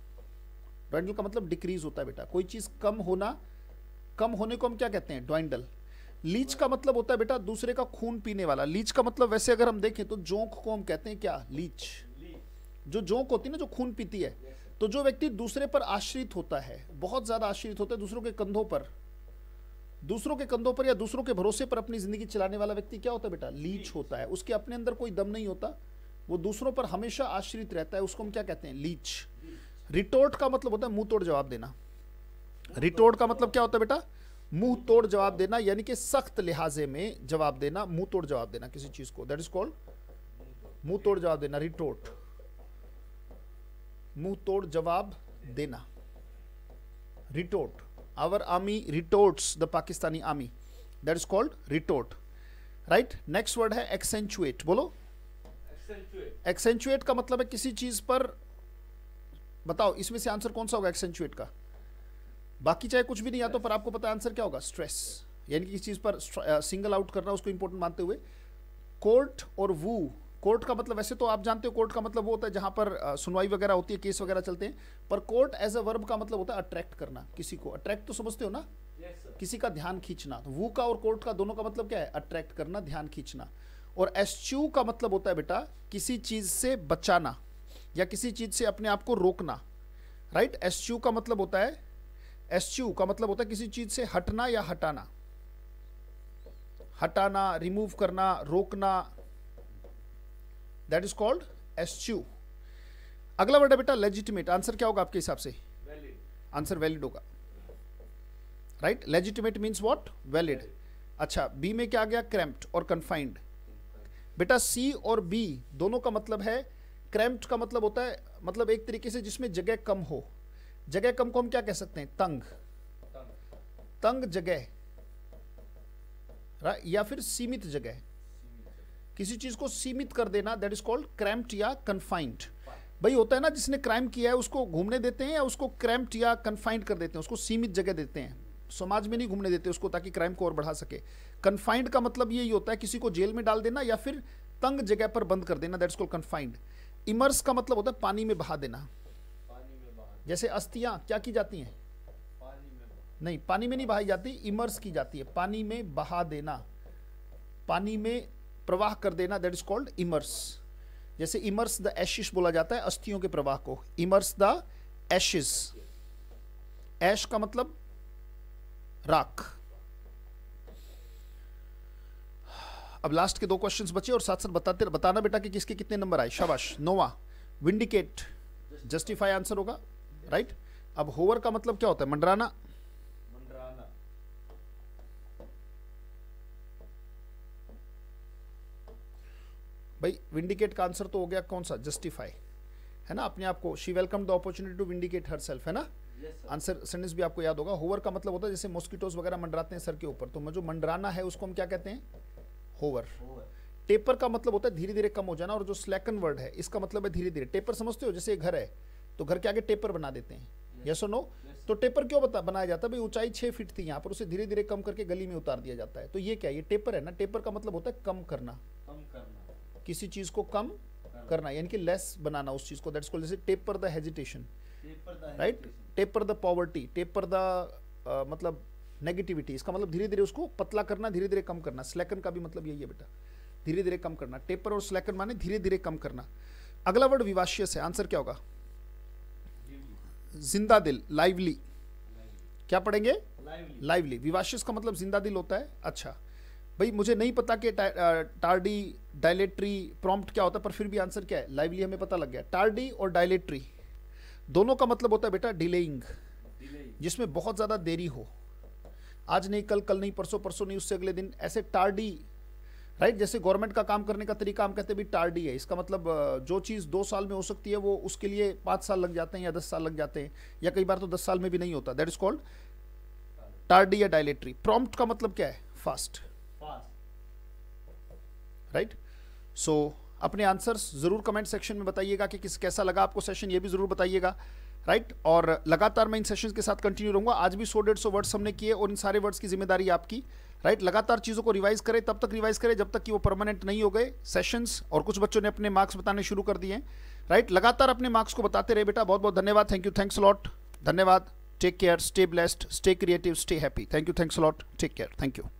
ड्वाइंडल का मतलब डिक्रीज होता है बेटा कोई चीज कम होना कम होने को हम क्या कहते हैं ड्वाइंडल लीच का मतलब होता है बेटा दूसरे का खून पीने वाला लीच का मतलब वैसे अगर हम देखें तो जोंक को हम कहते हैं क्या लीच जो जोंक होती है ना जो खून पीती है तो जो व्यक्ति दूसरे पर आश्रित होता है बहुत ज़्यादा आश्रित होता है दूसरों के कंधों पर दूसरों के कंधों पर या दूसरों के भरोसे पर अपनी ज़िंदगी चलाने वाला व्यक्ति क्या होता है बेटा लीच होता है उसके अपने अंदर कोई दम नहीं होता वो दूसरों पर हमेशा आश्रित रहता है उसको हम क्या कहते हैं लीच रिटोर्ट का मतलब होता है मुंह तोड़ जवाब देना रिटोर्ट का मतलब क्या होता है बेटा मुंह तोड़ जवाब देना यानी कि सख्त लिहाजे में जवाब देना मुंह तोड़ जवाब देना किसी चीज को दैट इज कॉल्ड मुंह तोड़ जवाब देना रिटोर्ट मुंह तोड़ जवाब देना retort our army retort the Pakistani army that is called retort right next word है एक्सेंचुएट बोलो एक्सेंचुएट का मतलब है किसी चीज पर बताओ इसमें से आंसर कौन सा होगा एक्सेंचुएट का बाकी चाहे कुछ भी नहीं आता तो पर आपको पता आंसर क्या होगा स्ट्रेस यानी कि किसी चीज पर सिंगल आउट करना उसको इंपोर्टेंट मानते हुए कोर्ट और वू कोर्ट का मतलब वैसे तो आप जानते हो कोर्ट का मतलब वो होता है जहां पर सुनवाई वगैरह होती है केस वगैरह चलते हैं पर कोर्ट एज अ वर्ब का मतलब होता है अट्रैक्ट करना किसी को अट्रैक्ट तो समझते हो ना yes, किसी का ध्यान खींचना तो वो का और कोर्ट का दोनों का मतलब क्या है अट्रैक्ट करना ध्यान खींचना और एस्च्यू का मतलब होता है बेटा किसी चीज़ से बचाना या किसी चीज़ से अपने आप को रोकना राइट एस्च्यू का मतलब होता है एस्च्यू का मतलब होता है किसी चीज़ से हटना या हटाना हटाना रिमूव करना रोकना दैट इज कॉल्ड एस्च्यू अगला वर्ड है बेटा लेजिटिमेट आंसर क्या होगा आपके हिसाब से आंसर वैलिड होगा right legitimate means what valid अच्छा बी में क्या आ गया क्रैम्प्ट और कन्फाइंड बेटा सी और बी दोनों का मतलब है क्रैम्प्ट का मतलब होता है मतलब एक तरीके से जिसमें जगह कम हो जगह कम को हम क्या कह सकते हैं तंग तंग जगह या फिर सीमित जगह किसी चीज़ को सीमित कर देना दैट इज कॉल्ड क्रैम्प्ट या कन्फाइंड भाई होता है ना जिसने क्राइम किया है उसको घूमने देते हैं या उसको क्रैम्प्ट या कन्फाइंड कर देते हैं उसको सीमित जगह देते हैं समाज में नहीं घूमने देते उसको ताकि क्राइम को और बढ़ा सके कन्फाइंड का मतलब यही होता है किसी को जेल में डाल देना या फिर तंग जगह पर बंद कर देना that is called confined immerse का मतलब होता है पानी में बहा देना जैसे अस्थियां क्या की जाती हैं नहीं पानी में नहीं बहाई जाती इमर्स की जाती है पानी में बहा देना पानी में प्रवाह कर देना दैट इज कॉल्ड इमर्स जैसे इमर्स द एशिश बोला जाता है अस्थियों के प्रवाह को इमर्स द एशिस एश का मतलब राख अब लास्ट के दो क्वेश्चंस बचे और साथ साथ बताते बताना बेटा कि किसके कितने नंबर आए शाबाश नोवा विंडिकेट जस्टिफाई आंसर होगा राइट अब होवर का मतलब क्या होता है मंडराना भाई विंडिकेट का आंसर तो हो गया कौन सा जस्टिफाई है ना अपने आप को she welcome the opportunity to vindicate herself है ना आंसर yes, सेंटेंस भी आपको याद होगा होवर का मतलब होता है जैसे मॉस्किटोज वगैरह मंडराते हैं सर के ऊपर तो जो मंडराना है उसको हम क्या कहते हैं होवर टेपर का मतलब होता है धीरे धीरे कम हो जाना और जो स्लैकन वर्ड है इसका मतलब है धीरे धीरे टेपर समझते हो जैसे घर है तो घर के आगे टेपर बना देते हैं यस और नो तो टेपर क्यों बता बनाया जाता है भाई ऊंचाई छः फीट थी यहाँ पर उसे धीरे धीरे कम करके गली में उतार दिया जाता है तो ये क्या ये टेपर है ना टेपर का मतलब होता है कम करना कम करना किसी चीज को कम करना यानी कि लेस बनाना उस चीज को that's called taper the hesitation right taper the poverty taper the मतलब नेगेटिविटी इसका मतलब धीरे धीरे उसको पतला करना धीरे धीरे कम करना स्लैकन का भी मतलब यही है बेटा धीरे धीरे कम करना टेपर और स्लैकन माने धीरे धीरे कम करना अगला वर्ड विवाशियस है आंसर क्या होगा जिंदा दिल लाइवली क्या पढ़ेंगे लाइवली विवाशियस का मतलब जिंदा दिल होता है अच्छा भाई मुझे नहीं पता कि टार्डी डायलेट्री प्रॉम्प्ट क्या होता है पर फिर भी आंसर क्या है लाइवली हमें पता लग गया टार्डी और डायलेट्री दोनों का मतलब होता है बेटा डिलेइंग जिसमें बहुत ज़्यादा देरी हो आज नहीं कल कल नहीं परसों परसों नहीं उससे अगले दिन ऐसे टार्डी राइट जैसे गवर्नमेंट का काम करने का तरीका हम कहते हैं भी टार्डी है इसका मतलब जो चीज़ दो साल में हो सकती है वो उसके लिए पाँच साल लग जाते हैं या दस साल लग जाते हैं या कई बार तो दस साल में भी नहीं होता दैट इज कॉल्ड टार्डी या डायलेट्री प्रॉम्प्ट का मतलब क्या है फास्ट राइट सो अपने आंसर्स ज़रूर कमेंट सेक्शन में बताइएगा कि किस कैसा लगा आपको सेशन ये भी ज़रूर बताइएगा राइट और लगातार मैं इन सेशंस के साथ कंटिन्यू रहूंगा आज भी सौ डेढ़ सौ वर्ड्स हमने किए और इन सारे वर्ड्स की जिम्मेदारी आपकी राइट लगातार चीज़ों को रिवाइज करें तब तक रिवाइज करें जब तक कि वो परमानेंट नहीं हो गए सेशंस और कुछ बच्चों ने अपने मार्क्स बताने शुरू कर दिए राइट लगातार अपने मार्क्स को बताते रहे बेटा बहुत बहुत धन्यवाद थैंक यू थैंक्स लॉट धन्यवाद take care stay blessed stay creative stay happy thank you thanks lot take care thank you